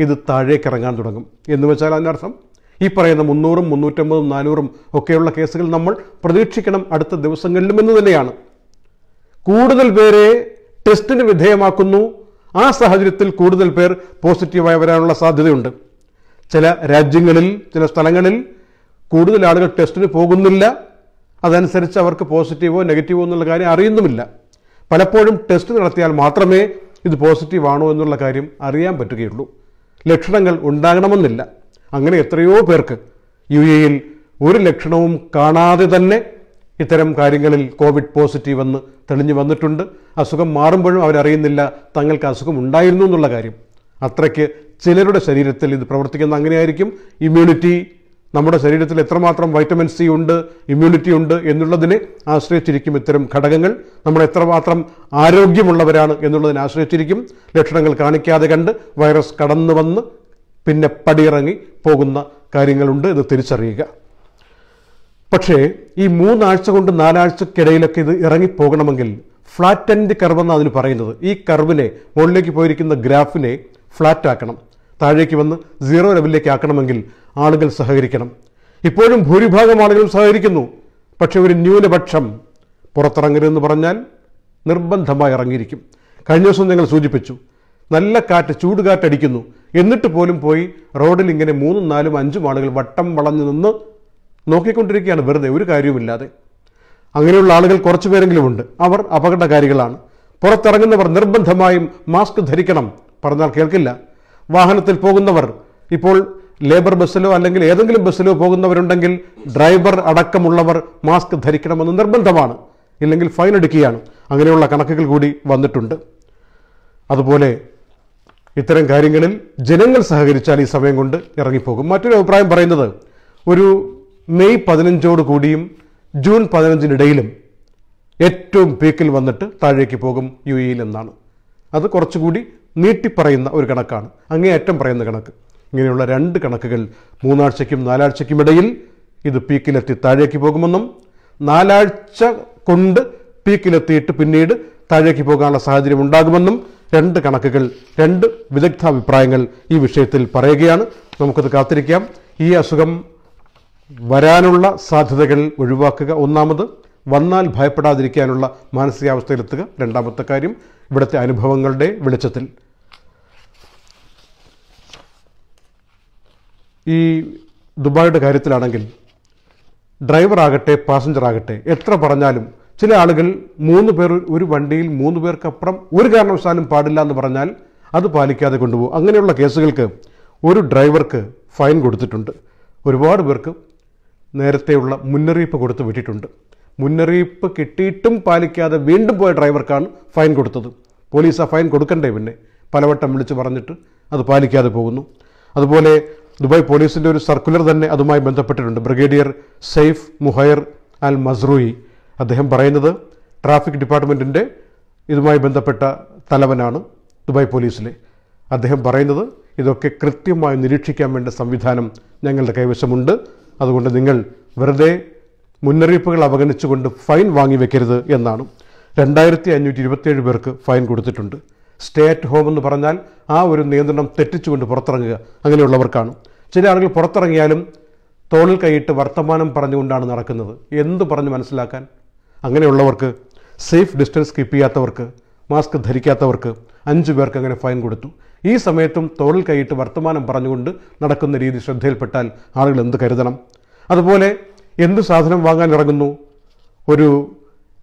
ഇത് താഴേക്കിറങ്ങാൻ തുടങ്ങും എന്ന് വെച്ചാൽ അതിനർത്ഥം അർത്ഥം ഈ പറയുന്ന മുന്നൂറും മുന്നൂറ്റമ്പതും നാനൂറും ഒക്കെയുള്ള കേസുകൾ നമ്മൾ പ്രതീക്ഷിക്കണം അടുത്ത ദിവസങ്ങളിലും എന്ന് തന്നെയാണ് കൂടുതൽ പേരെ ടെസ്റ്റിന് വിധേയമാക്കുന്നു ആ സാഹചര്യത്തിൽ കൂടുതൽ പേർ പോസിറ്റീവായി വരാനുള്ള സാധ്യതയുണ്ട് ചില രാജ്യങ്ങളിൽ ചില സ്ഥലങ്ങളിൽ കൂടുതൽ ആളുകൾ ടെസ്റ്റിന് പോകുന്നില്ല അതനുസരിച്ച് അവർക്ക് പോസിറ്റീവോ നെഗറ്റീവോ എന്നുള്ള കാര്യം അറിയുന്നുമില്ല പലപ്പോഴും ടെസ്റ്റ് നടത്തിയാൽ മാത്രമേ ഇത് പോസിറ്റീവ് ആണോ എന്നുള്ള കാര്യം അറിയാൻ പറ്റുകയുള്ളൂ ലക്ഷണങ്ങൾ ഉണ്ടാകണമെന്നില്ല അങ്ങനെ എത്രയോ പേർക്ക് യു എയിൽ ഒരു ലക്ഷണവും കാണാതെ തന്നെ ഇത്തരം കാര്യങ്ങളിൽ കോവിഡ് പോസിറ്റീവ് എന്ന് തെളിഞ്ഞു വന്നിട്ടുണ്ട് അസുഖം മാറുമ്പോഴും അവരറിയുന്നില്ല തങ്ങൾക്ക് അസുഖം ഉണ്ടായിരുന്നു എന്നുള്ള കാര്യം അത്രയ്ക്ക് ചിലരുടെ ശരീരത്തിൽ ഇത് പ്രവർത്തിക്കുന്ന അങ്ങനെയായിരിക്കും ഇമ്മ്യൂണിറ്റി നമ്മുടെ ശരീരത്തിൽ എത്രമാത്രം വൈറ്റമിൻ സി ഉണ്ട് ഇമ്മ്യൂണിറ്റി ഉണ്ട് എന്നുള്ളതിനെ ആശ്രയിച്ചിരിക്കും ഇത്തരം ഘടകങ്ങൾ നമ്മൾ എത്രമാത്രം ആരോഗ്യമുള്ളവരാണ് എന്നുള്ളതിനെ ആശ്രയിച്ചിരിക്കും ലക്ഷണങ്ങൾ കാണിക്കാതെ കണ്ട് വൈറസ് കടന്നു വന്ന് പിന്നെ പടിയിറങ്ങി പോകുന്ന കാര്യങ്ങളുണ്ട് ഇത് തിരിച്ചറിയുക പക്ഷേ ഈ മൂന്നാഴ്ച കൊണ്ട് നാലാഴ്ചക്കിടയിലൊക്കെ ഇത് ഇറങ്ങിപ്പോകണമെങ്കിൽ ഫ്ലാറ്റ് ഫ്ലാറ്റൻഡ് കർവ് എന്നാണ് അതിന് പറയുന്നത് ഈ കർവിനെ മുകളിലേക്ക് പോയിരിക്കുന്ന ഗ്രാഫിനെ ഫ്ലാറ്റ് ആക്കണം താഴേക്ക് വന്ന് സീറോ ലെവലിലേക്ക് ആക്കണമെങ്കിൽ ആളുകൾ സഹകരിക്കണം ഇപ്പോഴും ഭൂരിഭാഗം ആളുകളും സഹകരിക്കുന്നു പക്ഷെ ഒരു ന്യൂനപക്ഷം പുറത്തിറങ്ങരുതെന്ന് പറഞ്ഞാൽ നിർബന്ധമായി ഇറങ്ങിയിരിക്കും കഴിഞ്ഞ ദിവസം ഞങ്ങൾ സൂചിപ്പിച്ചു നല്ല കാറ്റ് ചൂടുകാറ്റടിക്കുന്നു എന്നിട്ട് പോലും പോയി റോഡിൽ ഇങ്ങനെ മൂന്നും നാലും അഞ്ചും ആളുകൾ വട്ടം വളഞ്ഞു നിന്ന് നോക്കിക്കൊണ്ടിരിക്കുകയാണ് വെറുതെ ഒരു കാര്യവുമില്ലാതെ അങ്ങനെയുള്ള ആളുകൾ കുറച്ചു പേരെങ്കിലും ഉണ്ട് അവർ അപകടകാരികളാണ് പുറത്തിറങ്ങുന്നവർ നിർബന്ധമായും മാസ്ക് ധരിക്കണം പറഞ്ഞാൽ കേൾക്കില്ല വാഹനത്തിൽ പോകുന്നവർ ഇപ്പോൾ ലേബർ ബസ്സിലോ അല്ലെങ്കിൽ ഏതെങ്കിലും ബസ്സിലോ പോകുന്നവരുണ്ടെങ്കിൽ ഡ്രൈവർ അടക്കമുള്ളവർ മാസ്ക് ധരിക്കണമെന്ന് നിർബന്ധമാണ് ഇല്ലെങ്കിൽ ഫൈൻ എടുക്കുകയാണ് അങ്ങനെയുള്ള കണക്കുകൾ കൂടി വന്നിട്ടുണ്ട് അതുപോലെ ഇത്തരം കാര്യങ്ങളിൽ ജനങ്ങൾ സഹകരിച്ചാൽ ഈ സമയം കൊണ്ട് ഇറങ്ങിപ്പോകും മറ്റൊരു അഭിപ്രായം പറയുന്നത് ഒരു മെയ് പതിനഞ്ചോട് കൂടിയും ജൂൺ പതിനഞ്ചിനിടയിലും ഏറ്റവും പീക്കിൽ വന്നിട്ട് താഴേക്ക് പോകും യു എന്നാണ് അത് കുറച്ചുകൂടി നീട്ടിപ്പറയുന്ന ഒരു കണക്കാണ് അങ്ങേയറ്റം പറയുന്ന കണക്ക് ഇങ്ങനെയുള്ള രണ്ട് കണക്കുകൾ മൂന്നാഴ്ചയ്ക്കും നാലാഴ്ചയ്ക്കും ഇടയിൽ ഇത് പീക്കിലെത്തി താഴേക്ക് പോകുമെന്നും നാലാഴ്ച കൊണ്ട് പീക്കിലെത്തിയിട്ട് പിന്നീട് താഴേക്ക് പോകാനുള്ള സാഹചര്യം ഉണ്ടാകുമെന്നും രണ്ട് കണക്കുകൾ രണ്ട് വിദഗ്ധ അഭിപ്രായങ്ങൾ ഈ വിഷയത്തിൽ പറയുകയാണ് നമുക്കത് കാത്തിരിക്കാം ഈ അസുഖം വരാനുള്ള സാധ്യതകൾ ഒഴിവാക്കുക ഒന്നാമത് വന്നാൽ ഭയപ്പെടാതിരിക്കാനുള്ള മാനസികാവസ്ഥയിലെത്തുക രണ്ടാമത്തെ കാര്യം ഇവിടുത്തെ അനുഭവങ്ങളുടെ വെളിച്ചത്തിൽ ഈ ദുബായുടെ കാര്യത്തിലാണെങ്കിൽ ഡ്രൈവറാകട്ടെ ആകട്ടെ എത്ര പറഞ്ഞാലും ചില ആളുകൾ മൂന്ന് പേർ ഒരു വണ്ടിയിൽ മൂന്ന് പേർക്കപ്പുറം ഒരു കാരണവശാലും പാടില്ല എന്ന് പറഞ്ഞാൽ അത് പാലിക്കാതെ കൊണ്ടുപോകും അങ്ങനെയുള്ള കേസുകൾക്ക് ഒരു ഡ്രൈവർക്ക് ഫൈൻ കൊടുത്തിട്ടുണ്ട് ഒരുപാട് പേർക്ക് നേരത്തെയുള്ള മുന്നറിയിപ്പ് കൊടുത്ത് വിട്ടിട്ടുണ്ട് മുന്നറിയിപ്പ് കിട്ടിയിട്ടും പാലിക്കാതെ വീണ്ടും പോയ ഡ്രൈവർക്കാണ് ഫൈൻ കൊടുത്തത് പോലീസ് ആ ഫൈൻ കൊടുക്കണ്ടേ പിന്നെ പലവട്ടം വിളിച്ച് പറഞ്ഞിട്ട് അത് പാലിക്കാതെ പോകുന്നു അതുപോലെ ദുബായ് പോലീസിൻ്റെ ഒരു സർക്കുലർ തന്നെ അതുമായി ബന്ധപ്പെട്ടിട്ടുണ്ട് brigadier Saif Muhair Al Mazrouei അദ്ദേഹം പറയുന്നത് ട്രാഫിക് ഡിപ്പാർട്ട്മെൻറ്റിൻ്റെ ഇതുമായി ബന്ധപ്പെട്ട തലവനാണ് ദുബായ് പോലീസിലെ അദ്ദേഹം പറയുന്നത് ഇതൊക്കെ കൃത്യമായി നിരീക്ഷിക്കാൻ വേണ്ട സംവിധാനം ഞങ്ങളുടെ കൈവശമുണ്ട് അതുകൊണ്ട് നിങ്ങൾ വെറുതെ മുന്നറിയിപ്പുകൾ അവഗണിച്ചുകൊണ്ട് ഫൈൻ വാങ്ങി വെക്കരുത് എന്നാണ് രണ്ടായിരത്തി അഞ്ഞൂറ്റി ഇരുപത്തിയേഴ് പേർക്ക് ഫൈൻ കൊടുത്തിട്ടുണ്ട് സ്റ്റേ അറ്റ് ഹോം എന്ന് പറഞ്ഞാൽ ആ ഒരു നിയന്ത്രണം തെറ്റിച്ചുകൊണ്ട് പുറത്തിറങ്ങുക അങ്ങനെയുള്ളവർക്കാണ് ചില ആളുകൾ പുറത്തിറങ്ങിയാലും തോളിൽ കൈയിട്ട് വർത്തമാനം പറഞ്ഞുകൊണ്ടാണ് നടക്കുന്നത് എന്ത് പറഞ്ഞ് മനസ്സിലാക്കാൻ അങ്ങനെയുള്ളവർക്ക് സേഫ് ഡിസ്റ്റൻസ് കീപ്പ് ചെയ്യാത്തവർക്ക് മാസ്ക് ധരിക്കാത്തവർക്ക് അഞ്ച് പേർക്ക് അങ്ങനെ ഫൈൻ കൊടുത്തു ഈ സമയത്തും തോളിൽ കൈയിട്ട് വർത്തമാനം പറഞ്ഞുകൊണ്ട് നടക്കുന്ന രീതി ശ്രദ്ധയിൽപ്പെട്ടാൽ ആളുകൾ എന്ത് കരുതണം അതുപോലെ എന്ത് സാധനം വാങ്ങാൻ ഇറങ്ങുന്നു ഒരു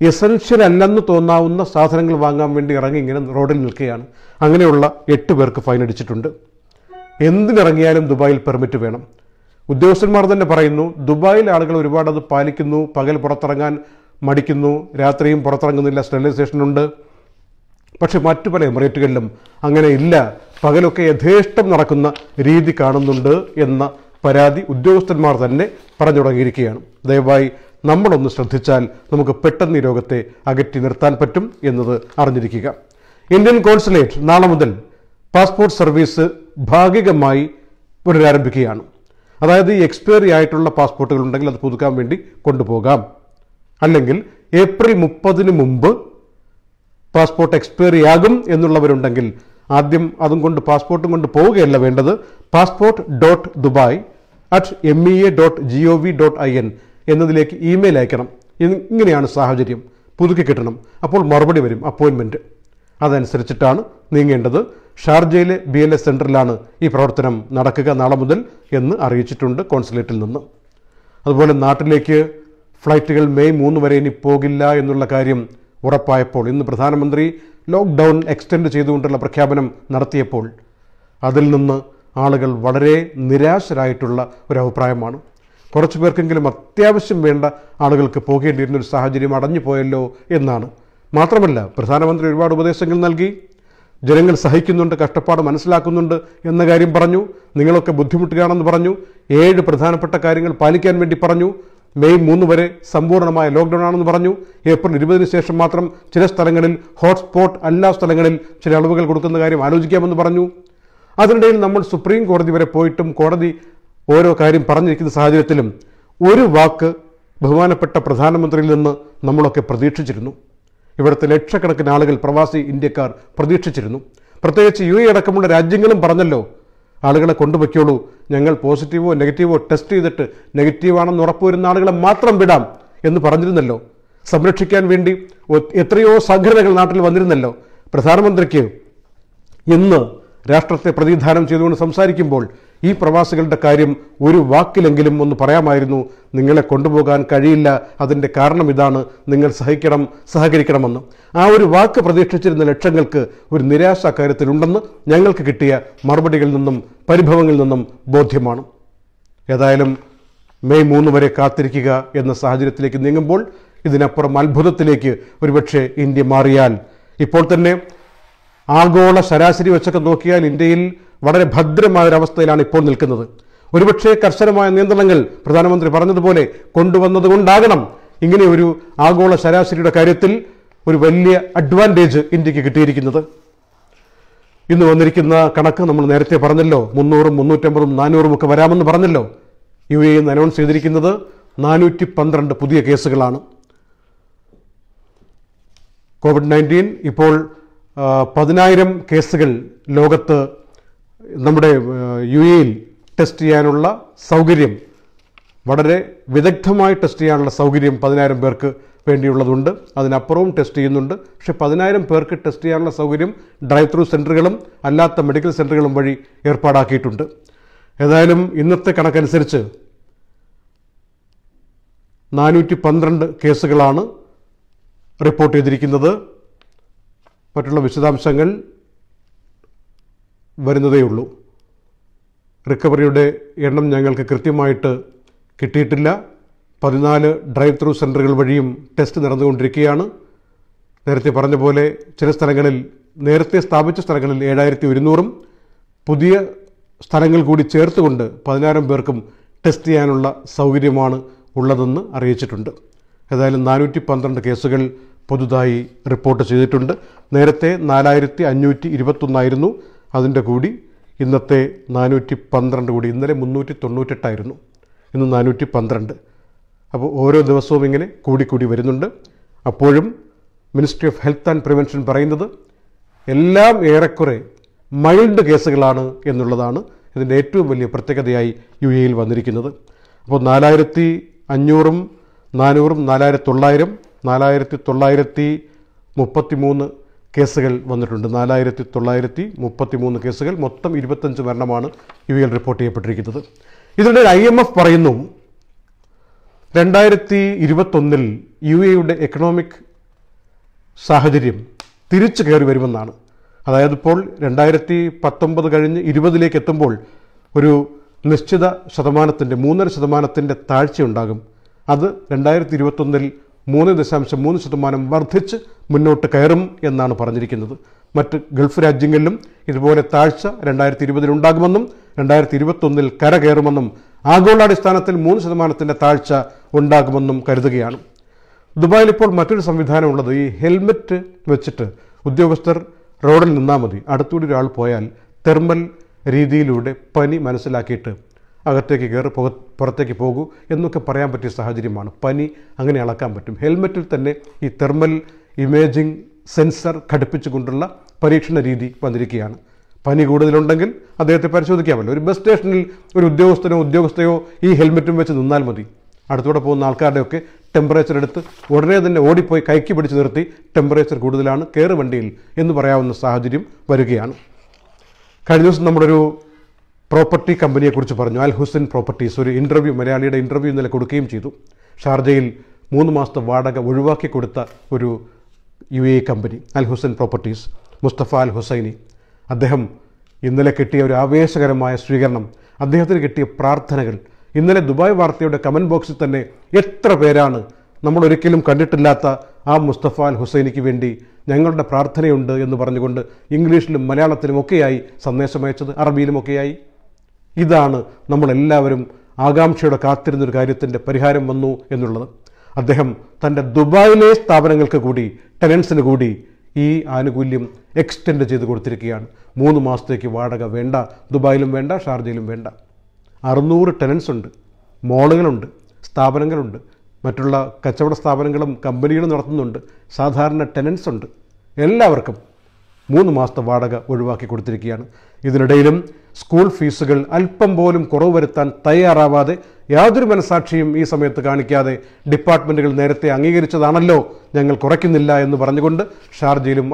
എസൻഷ്യൽ അല്ലെന്ന് തോന്നാവുന്ന സാധനങ്ങൾ വാങ്ങാൻ വേണ്ടി ഇറങ്ങി ഇങ്ങനെ റോഡിൽ നിൽക്കുകയാണ് അങ്ങനെയുള്ള എട്ട് പേർക്ക് ഫൈൻ അടിച്ചിട്ടുണ്ട് എന്തിനിറങ്ങിയാലും ദുബായിൽ പെർമിറ്റ് വേണം ഉദ്യോഗസ്ഥന്മാർ തന്നെ പറയുന്നു ദുബായിൽ ആളുകൾ ഒരുപാട് അത് പാലിക്കുന്നു പകൽ പുറത്തിറങ്ങാൻ മടിക്കുന്നു രാത്രിയും പുറത്തിറങ്ങുന്നില്ല സ്റ്റെലൈസേഷനുണ്ട് ഉണ്ട് പക്ഷെ മറ്റു പല എമിറേറ്റുകളിലും അങ്ങനെ ഇല്ല പകലൊക്കെ യഥേഷ്ടം നടക്കുന്ന രീതി കാണുന്നുണ്ട് എന്ന പരാതി ഉദ്യോഗസ്ഥന്മാർ തന്നെ പറഞ്ഞു തുടങ്ങിയിരിക്കുകയാണ് ദയവായി നമ്മളൊന്ന് ശ്രദ്ധിച്ചാൽ നമുക്ക് പെട്ടെന്ന് ഈ രോഗത്തെ അകറ്റി നിർത്താൻ പറ്റും എന്നത് അറിഞ്ഞിരിക്കുക ഇന്ത്യൻ കോൺസുലേറ്റ് നാളെ മുതൽ പാസ്പോർട്ട് സർവീസ് ഭാഗികമായി പുനരാരംഭിക്കുകയാണ് അതായത് എക്സ്പയറി ആയിട്ടുള്ള പാസ്പോർട്ടുകൾ ഉണ്ടെങ്കിൽ അത് പുതുക്കാൻ വേണ്ടി കൊണ്ടുപോകാം അല്ലെങ്കിൽ ഏപ്രിൽ മുപ്പതിന് മുമ്പ് പാസ്പോർട്ട് എക്സ്പയറി ആകും എന്നുള്ളവരുണ്ടെങ്കിൽ ആദ്യം അതും കൊണ്ട് പാസ്പോർട്ടും കൊണ്ട് പോവുകയല്ല വേണ്ടത് passport dot Dubai at M E A dot G O V dot I N എന്നതിലേക്ക് ഇമെയിൽ അയക്കണം ഇങ്ങനെയാണ് സാഹചര്യം പുതുക്കി കിട്ടണം അപ്പോൾ മറുപടി വരും അപ്പോയിൻമെൻറ്റ് അതനുസരിച്ചിട്ടാണ് നീങ്ങേണ്ടത് ഷാർജയിലെ ബി എൽ എസ് സെൻറ്ററിലാണ് ഈ പ്രവർത്തനം നടക്കുക നാളെ മുതൽ എന്ന് അറിയിച്ചിട്ടുണ്ട് കോൺസുലേറ്റിൽ നിന്ന് അതുപോലെ നാട്ടിലേക്ക് ഫ്ലൈറ്റുകൾ മെയ് മൂന്ന് വരെ ഇനി പോകില്ല എന്നുള്ള കാര്യം ഉറപ്പായപ്പോൾ ഇന്ന് പ്രധാനമന്ത്രി ലോക്ക്ഡൗൺ എക്സ്റ്റെൻഡ് ചെയ്തുകൊണ്ടുള്ള പ്രഖ്യാപനം നടത്തിയപ്പോൾ അതിൽ നിന്ന് ആളുകൾ വളരെ നിരാശരായിട്ടുള്ള ഒരു അഭിപ്രായമാണ് കുറച്ചു പേർക്കെങ്കിലും അത്യാവശ്യം വേണ്ട ആളുകൾക്ക് പോകേണ്ടിയിരുന്ന ഒരു സാഹചര്യം അടഞ്ഞു പോയല്ലോ എന്നാണ് മാത്രമല്ല പ്രധാനമന്ത്രി ഒരുപാട് ഉപദേശങ്ങൾ നൽകി ജനങ്ങൾ സഹിക്കുന്നുണ്ട് കഷ്ടപ്പാട് മനസ്സിലാക്കുന്നുണ്ട് എന്ന കാര്യം പറഞ്ഞു നിങ്ങളൊക്കെ ബുദ്ധിമുട്ടുകയാണെന്ന് പറഞ്ഞു ഏഴ് പ്രധാനപ്പെട്ട കാര്യങ്ങൾ പാലിക്കാൻ വേണ്ടി പറഞ്ഞു മെയ് മൂന്ന് വരെ സമ്പൂർണ്ണമായ ലോക്ക്ഡൗൺ ആണെന്ന് പറഞ്ഞു ഏപ്രിൽ ഇരുപതിന് ശേഷം മാത്രം ചില സ്ഥലങ്ങളിൽ ഹോട്ട്സ്പോട്ട് അല്ലാ സ്ഥലങ്ങളിൽ ചില അളവുകൾ കൊടുക്കുന്ന കാര്യം ആലോചിക്കാമെന്ന് പറഞ്ഞു അതിനിടയിൽ നമ്മൾ സുപ്രീം കോടതി വരെ പോയിട്ടും കോടതി ഓരോ കാര്യം പറഞ്ഞിരിക്കുന്ന സാഹചര്യത്തിലും ഒരു വാക്ക് ബഹുമാനപ്പെട്ട പ്രധാനമന്ത്രിയിൽ നിന്ന് നമ്മളൊക്കെ പ്രതീക്ഷിച്ചിരുന്നു ഇവിടുത്തെ ലക്ഷക്കണക്കിന് ആളുകൾ പ്രവാസി ഇന്ത്യക്കാർ പ്രതീക്ഷിച്ചിരുന്നു പ്രത്യേകിച്ച് യു എ അടക്കമുള്ള രാജ്യങ്ങളും പറഞ്ഞല്ലോ ആളുകളെ കൊണ്ടുപോയ്ക്കോളൂ ഞങ്ങൾ പോസിറ്റീവോ നെഗറ്റീവോ ടെസ്റ്റ് ചെയ്തിട്ട് നെഗറ്റീവാണെന്ന് ഉറപ്പുവരുന്ന ആളുകളെ മാത്രം വിടാം എന്ന് പറഞ്ഞിരുന്നല്ലോ സംരക്ഷിക്കാൻ വേണ്ടി എത്രയോ സംഘടനകൾ നാട്ടിൽ വന്നിരുന്നല്ലോ പ്രധാനമന്ത്രിക്ക് ഇന്ന് രാഷ്ട്രത്തെ പ്രതിനിധാനം ചെയ്തുകൊണ്ട് സംസാരിക്കുമ്പോൾ ഈ പ്രവാസികളുടെ കാര്യം ഒരു വാക്കിലെങ്കിലും ഒന്ന് പറയാമായിരുന്നു നിങ്ങളെ കൊണ്ടുപോകാൻ കഴിയില്ല അതിൻ്റെ കാരണം ഇതാണ് നിങ്ങൾ സഹിക്കണം സഹകരിക്കണമെന്ന് ആ ഒരു വാക്ക് പ്രതീക്ഷിച്ചിരുന്ന ലക്ഷങ്ങൾക്ക് ഒരു നിരാശ കാര്യത്തിലുണ്ടെന്ന് ഞങ്ങൾക്ക് കിട്ടിയ മറുപടികളിൽ നിന്നും പരിഭവങ്ങളിൽ നിന്നും ബോധ്യമാണ് ഏതായാലും മെയ് മൂന്ന് വരെ കാത്തിരിക്കുക എന്ന സാഹചര്യത്തിലേക്ക് നീങ്ങുമ്പോൾ ഇതിനപ്പുറം അത്ഭുതത്തിലേക്ക് ഒരുപക്ഷെ ഇന്ത്യ മാറിയാൽ ഇപ്പോൾ തന്നെ ആഗോള ശരാശരി വെച്ചൊക്കെ നോക്കിയാൽ ഇന്ത്യയിൽ വളരെ ഭദ്രമായ ഒരവസ്ഥയിലാണ് ഇപ്പോൾ നിൽക്കുന്നത് ഒരുപക്ഷേ കർശനമായ നിയന്ത്രണങ്ങൾ പ്രധാനമന്ത്രി പറഞ്ഞതുപോലെ കൊണ്ടുവന്നതുകൊണ്ടാകണം ഇങ്ങനെ ഒരു ആഗോള ശരാശരിയുടെ കാര്യത്തിൽ ഒരു വലിയ അഡ്വാൻറ്റേജ് ഇന്ത്യക്ക് കിട്ടിയിരിക്കുന്നത് ഇന്ന് വന്നിരിക്കുന്ന കണക്ക് നമ്മൾ നേരത്തെ പറഞ്ഞല്ലോ മുന്നൂറും മുന്നൂറ്റമ്പതും നാനൂറും ഒക്കെ വരാമെന്ന് പറഞ്ഞല്ലോ യു എ ഇന്ന് അനൗൺസ് ചെയ്തിരിക്കുന്നത് നാനൂറ്റി പന്ത്രണ്ട് പുതിയ കേസുകളാണ് കോവിഡ് നയൻറ്റീൻ ഇപ്പോൾ പതിനായിരം കേസുകൾ ലോകത്ത് നമ്മുടെ യു എയിൽ ടെസ്റ്റ് ചെയ്യാനുള്ള സൗകര്യം വളരെ വിദഗ്ധമായി ടെസ്റ്റ് ചെയ്യാനുള്ള സൗകര്യം പതിനായിരം പേർക്ക് വേണ്ടിയുള്ളതുണ്ട് അതിനപ്പുറവും ടെസ്റ്റ് ചെയ്യുന്നുണ്ട് പക്ഷേ പതിനായിരം പേർക്ക് ടെസ്റ്റ് ചെയ്യാനുള്ള സൗകര്യം ഡ്രൈവ് ത്രൂ സെൻറ്ററുകളും അല്ലാത്ത മെഡിക്കൽ സെൻറ്ററുകളും വഴി ഏർപ്പാടാക്കിയിട്ടുണ്ട് ഏതായാലും ഇന്നത്തെ കണക്കനുസരിച്ച് നാനൂറ്റി പന്ത്രണ്ട് കേസുകളാണ് റിപ്പോർട്ട് ചെയ്തിരിക്കുന്നത് മറ്റുള്ള വിശദാംശങ്ങൾ വരുന്നതേയുള്ളൂ റിക്കവറിയുടെ എണ്ണം ഞങ്ങൾക്ക് കൃത്യമായിട്ട് കിട്ടിയിട്ടില്ല പതിനാല് ഡ്രൈവ് ത്രൂ സെൻറ്ററുകൾ വഴിയും ടെസ്റ്റ് നടന്നുകൊണ്ടിരിക്കുകയാണ് നേരത്തെ പറഞ്ഞ പോലെ ചില സ്ഥലങ്ങളിൽ നേരത്തെ സ്ഥാപിച്ച സ്ഥലങ്ങളിൽ ഏഴായിരത്തി ഒരുന്നൂറും പുതിയ സ്ഥലങ്ങൾ കൂടി ചേർത്തുകൊണ്ട് പതിനായിരം പേർക്കും ടെസ്റ്റ് ചെയ്യാനുള്ള സൗകര്യമാണ് ഉള്ളതെന്ന് അറിയിച്ചിട്ടുണ്ട് ഏതായാലും നാനൂറ്റി പന്ത്രണ്ട് കേസുകൾ പുതുതായി റിപ്പോർട്ട് ചെയ്തിട്ടുണ്ട് നേരത്തെ നാലായിരത്തി അഞ്ഞൂറ്റി ഇരുപത്തൊന്നായിരുന്നു അതിൻ്റെ കൂടി ഇന്നത്തെ നാനൂറ്റി പന്ത്രണ്ട് കൂടി ഇന്നലെ മുന്നൂറ്റി തൊണ്ണൂറ്റെട്ടായിരുന്നു ഇന്ന് നാനൂറ്റി പന്ത്രണ്ട് അപ്പോൾ ഓരോ ദിവസവും ഇങ്ങനെ കൂടിക്കൂടി വരുന്നുണ്ട് അപ്പോഴും ministry of health and prevention പറയുന്നത് എല്ലാം ഏറെക്കുറെ മൈൽഡ് കേസുകളാണ് എന്നുള്ളതാണ് ഇതിൻ്റെ ഏറ്റവും വലിയ പ്രത്യേകതയായി യു എയിൽ വന്നിരിക്കുന്നത് അപ്പോൾ നാലായിരത്തി അഞ്ഞൂറും നാനൂറും നാലായിരത്തി തൊള്ളായിരം നാലായിരത്തി തൊള്ളായിരത്തി മുപ്പത്തി മൂന്ന് കേസുകൾ വന്നിട്ടുണ്ട് നാലായിരത്തി തൊള്ളായിരത്തി മുപ്പത്തി മൂന്ന് കേസുകൾ മൊത്തം ഇരുപത്തഞ്ച് മരണമാണ് ഇവയിൽ റിപ്പോർട്ട് ചെയ്യപ്പെട്ടിരിക്കുന്നത് ഇതിനിടെ ഐ എം എഫ് പറയുന്നു രണ്ടായിരത്തി ഇരുപത്തൊന്നിൽ യു എയുടെ എക്കണോമിക് സാഹചര്യം തിരിച്ചു കയറി വരുമെന്നാണ് അതായത് ഇപ്പോൾ രണ്ടായിരത്തി പത്തൊമ്പത് കഴിഞ്ഞ് ഇരുപതിലേക്ക് എത്തുമ്പോൾ ഒരു നിശ്ചിത ശതമാനത്തിൻ്റെ മൂന്നര ശതമാനത്തിൻ്റെ താഴ്ചയുണ്ടാകും അത് രണ്ടായിരത്തി ഇരുപത്തൊന്നിൽ മൂന്ന് ദശാംശം മൂന്ന് ശതമാനം വർദ്ധിച്ച് മുന്നോട്ട് കയറും എന്നാണ് പറഞ്ഞിരിക്കുന്നത് മറ്റ് ഗൾഫ് രാജ്യങ്ങളിലും ഇതുപോലെ താഴ്ച രണ്ടായിരത്തി ഇരുപതിലുണ്ടാകുമെന്നും രണ്ടായിരത്തി ഇരുപത്തൊന്നിൽ കരകയറുമെന്നും ആഗോളാടിസ്ഥാനത്തിൽ മൂന്ന് ശതമാനത്തിൻ്റെ താഴ്ച ഉണ്ടാകുമെന്നും കരുതുകയാണ് ദുബായിൽ ഇപ്പോൾ മറ്റൊരു ഉള്ളത് ഈ ഹെൽമെറ്റ് വെച്ചിട്ട് ഉദ്യോഗസ്ഥർ റോഡിൽ നിന്നാൽ മതി അടുത്തുകൂടി ഒരാൾ പോയാൽ തെർമൽ രീതിയിലൂടെ പനി മനസ്സിലാക്കിയിട്ട് അകത്തേക്ക് കയറി പുക പുറത്തേക്ക് പോകൂ എന്നൊക്കെ പറയാൻ പറ്റിയ സാഹചര്യമാണ് പനി അങ്ങനെ അളക്കാൻ പറ്റും ഹെൽമെറ്റിൽ തന്നെ ഈ തെർമൽ ഇമേജിംഗ് സെൻസർ ഘടിപ്പിച്ചുകൊണ്ടുള്ള പരീക്ഷണ രീതി വന്നിരിക്കുകയാണ് പനി കൂടുതലുണ്ടെങ്കിൽ അദ്ദേഹത്തെ പരിശോധിക്കാമല്ലോ ഒരു ബസ് സ്റ്റേഷനിൽ ഒരു ഉദ്യോഗസ്ഥനോ ഉദ്യോഗസ്ഥയോ ഈ ഹെൽമെറ്റും വെച്ച് നിന്നാൽ മതി അടുത്തൂടെ പോകുന്ന ആൾക്കാരുടെയൊക്കെ ടെമ്പറേച്ചർ എടുത്ത് ഉടനെ തന്നെ ഓടിപ്പോയി കൈക്ക് പിടിച്ച് നിർത്തി ടെമ്പറേച്ചർ കൂടുതലാണ് കയറ് വണ്ടിയിൽ എന്ന് പറയാവുന്ന സാഹചര്യം വരികയാണ് കഴിഞ്ഞ ദിവസം നമ്മുടെ ഒരു പ്രോപ്പർട്ടി കമ്പനിയെക്കുറിച്ച് പറഞ്ഞു അൽ ഹുസൈൻ പ്രോപ്പർട്ടീസ് ഒരു ഇൻ്റർവ്യൂ മലയാളിയുടെ ഇൻ്റർവ്യൂ ഇന്നലെ കൊടുക്കുകയും ചെയ്തു ഷാർജയിൽ മൂന്ന് മാസത്തെ വാടക ഒഴിവാക്കി കൊടുത്ത ഒരു U A company Al Hussain properties Mustafa Al Husaini അദ്ദേഹം ഇന്നലെ കിട്ടിയ ഒരു ആവേശകരമായ സ്വീകരണം അദ്ദേഹത്തിന് കിട്ടിയ പ്രാർത്ഥനകൾ ഇന്നലെ ദുബായ് വാർത്തയുടെ കമൻറ്റ് ബോക്സിൽ തന്നെ എത്ര പേരാണ് നമ്മൾ ഒരിക്കലും കണ്ടിട്ടില്ലാത്ത ആ മുസ്തഫ അൽ ഹുസൈനിക്ക് വേണ്ടി ഞങ്ങളുടെ പ്രാർത്ഥനയുണ്ട് എന്ന് പറഞ്ഞുകൊണ്ട് ഇംഗ്ലീഷിലും മലയാളത്തിലും മലയാളത്തിലുമൊക്കെയായി സന്ദേശമയച്ചത് അറബിയിലുമൊക്കെയായി ഇതാണ് നമ്മളെല്ലാവരും ആകാംക്ഷയുടെ കാത്തിരുന്നൊരു കാര്യത്തിൻ്റെ പരിഹാരം വന്നു എന്നുള്ളത് അദ്ദേഹം തൻ്റെ ദുബായിലെ സ്ഥാപനങ്ങൾക്ക് കൂടി ടെനൻസിന് കൂടി ഈ ആനുകൂല്യം എക്സ്റ്റെൻഡ് ചെയ്ത് കൊടുത്തിരിക്കുകയാണ് മൂന്ന് മാസത്തേക്ക് വാടക വേണ്ട ദുബായിലും വേണ്ട ഷാർജയിലും വേണ്ട അറുന്നൂറ് ടെനൻസ് ഉണ്ട് മോളുകളുണ്ട് സ്ഥാപനങ്ങളുണ്ട് മറ്റുള്ള കച്ചവട സ്ഥാപനങ്ങളും കമ്പനികളും നടത്തുന്നുണ്ട് സാധാരണ ടെനൻസ് ഉണ്ട് എല്ലാവർക്കും മൂന്ന് മാസത്തെ വാടക ഒഴിവാക്കി കൊടുത്തിരിക്കുകയാണ് ഇതിനിടയിലും സ്കൂൾ ഫീസുകൾ അല്പം പോലും കുറവ് വരുത്താൻ തയ്യാറാവാതെ യാതൊരു മനസാക്ഷിയും ഈ സമയത്ത് കാണിക്കാതെ ഡിപ്പാർട്ട്മെന്റുകൾ നേരത്തെ അംഗീകരിച്ചതാണല്ലോ ഞങ്ങൾ കുറയ്ക്കുന്നില്ല എന്ന് പറഞ്ഞുകൊണ്ട് ഷാർജയിലും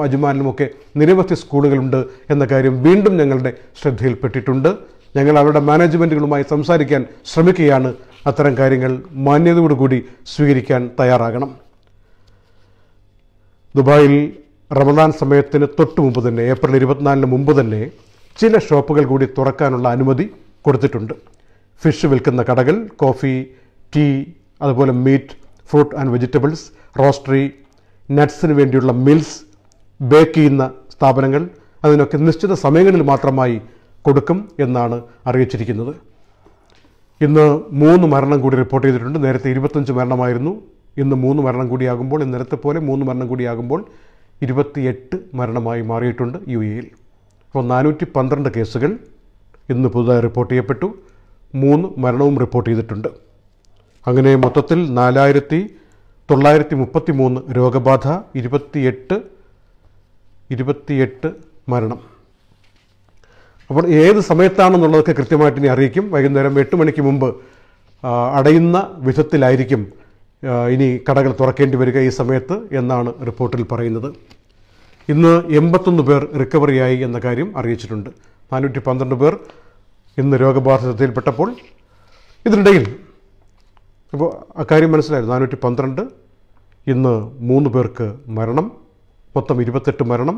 ഒക്കെ നിരവധി സ്കൂളുകളുണ്ട് എന്ന കാര്യം വീണ്ടും ഞങ്ങളുടെ ശ്രദ്ധയിൽപ്പെട്ടിട്ടുണ്ട് ഞങ്ങൾ അവരുടെ മാനേജ്മെന്റുകളുമായി സംസാരിക്കാൻ ശ്രമിക്കുകയാണ് അത്തരം കാര്യങ്ങൾ മാന്യതയോടുകൂടി സ്വീകരിക്കാൻ തയ്യാറാകണം ദുബായിൽ റമദാൻ സമയത്തിന് തൊട്ട് മുമ്പ് തന്നെ ഏപ്രിൽ ഇരുപത്തിനാലിന് മുമ്പ് തന്നെ ചില ഷോപ്പുകൾ കൂടി തുറക്കാനുള്ള അനുമതി കൊടുത്തിട്ടുണ്ട് ഫിഷ് വിൽക്കുന്ന കടകൾ കോഫി ടീ അതുപോലെ meat fruit and vegetables roastery നട്ട്സിന് വേണ്ടിയുള്ള മിൽസ് ബേക്ക് ചെയ്യുന്ന സ്ഥാപനങ്ങൾ അതിനൊക്കെ നിശ്ചിത സമയങ്ങളിൽ മാത്രമായി കൊടുക്കും എന്നാണ് അറിയിച്ചിരിക്കുന്നത് ഇന്ന് മൂന്ന് മരണം കൂടി റിപ്പോർട്ട് ചെയ്തിട്ടുണ്ട് നേരത്തെ ഇരുപത്തഞ്ച് മരണമായിരുന്നു ഇന്ന് മൂന്ന് മരണം കൂടിയാകുമ്പോൾ ഇന്നലത്തെ പോലെ മൂന്ന് മരണം കൂടിയാകുമ്പോൾ ഇരുപത്തിയെട്ട് മരണമായി മാറിയിട്ടുണ്ട് യു എയിൽ അപ്പോൾ നാനൂറ്റി പന്ത്രണ്ട് കേസുകൾ ഇന്ന് പുതുതായി റിപ്പോർട്ട് ചെയ്യപ്പെട്ടു മൂന്ന് മരണവും റിപ്പോർട്ട് ചെയ്തിട്ടുണ്ട് അങ്ങനെ മൊത്തത്തിൽ നാലായിരത്തി തൊള്ളായിരത്തി മുപ്പത്തി മൂന്ന് രോഗബാധ ഇരുപത്തിയെട്ട് ഇരുപത്തിയെട്ട് മരണം അപ്പോൾ ഏത് സമയത്താണെന്നുള്ളതൊക്കെ കൃത്യമായിട്ട് ഇനി അറിയിക്കും വൈകുന്നേരം എട്ട് മണിക്ക് മുമ്പ് അടയുന്ന വിധത്തിലായിരിക്കും ഇനി കടകൾ തുറക്കേണ്ടി വരിക ഈ സമയത്ത് എന്നാണ് റിപ്പോർട്ടിൽ പറയുന്നത് ഇന്ന് എൺപത്തൊന്ന് പേർ റിക്കവറിയായി എന്ന കാര്യം അറിയിച്ചിട്ടുണ്ട് നാനൂറ്റി പന്ത്രണ്ട് പേർ ഇന്ന് രോഗബാധിതതയിൽപ്പെട്ടപ്പോൾ ഇതിനിടയിൽ അപ്പോൾ അക്കാര്യം മനസ്സിലായിരുന്നു നാനൂറ്റി പന്ത്രണ്ട് ഇന്ന് മൂന്ന് പേർക്ക് മരണം മൊത്തം ഇരുപത്തെട്ട് മരണം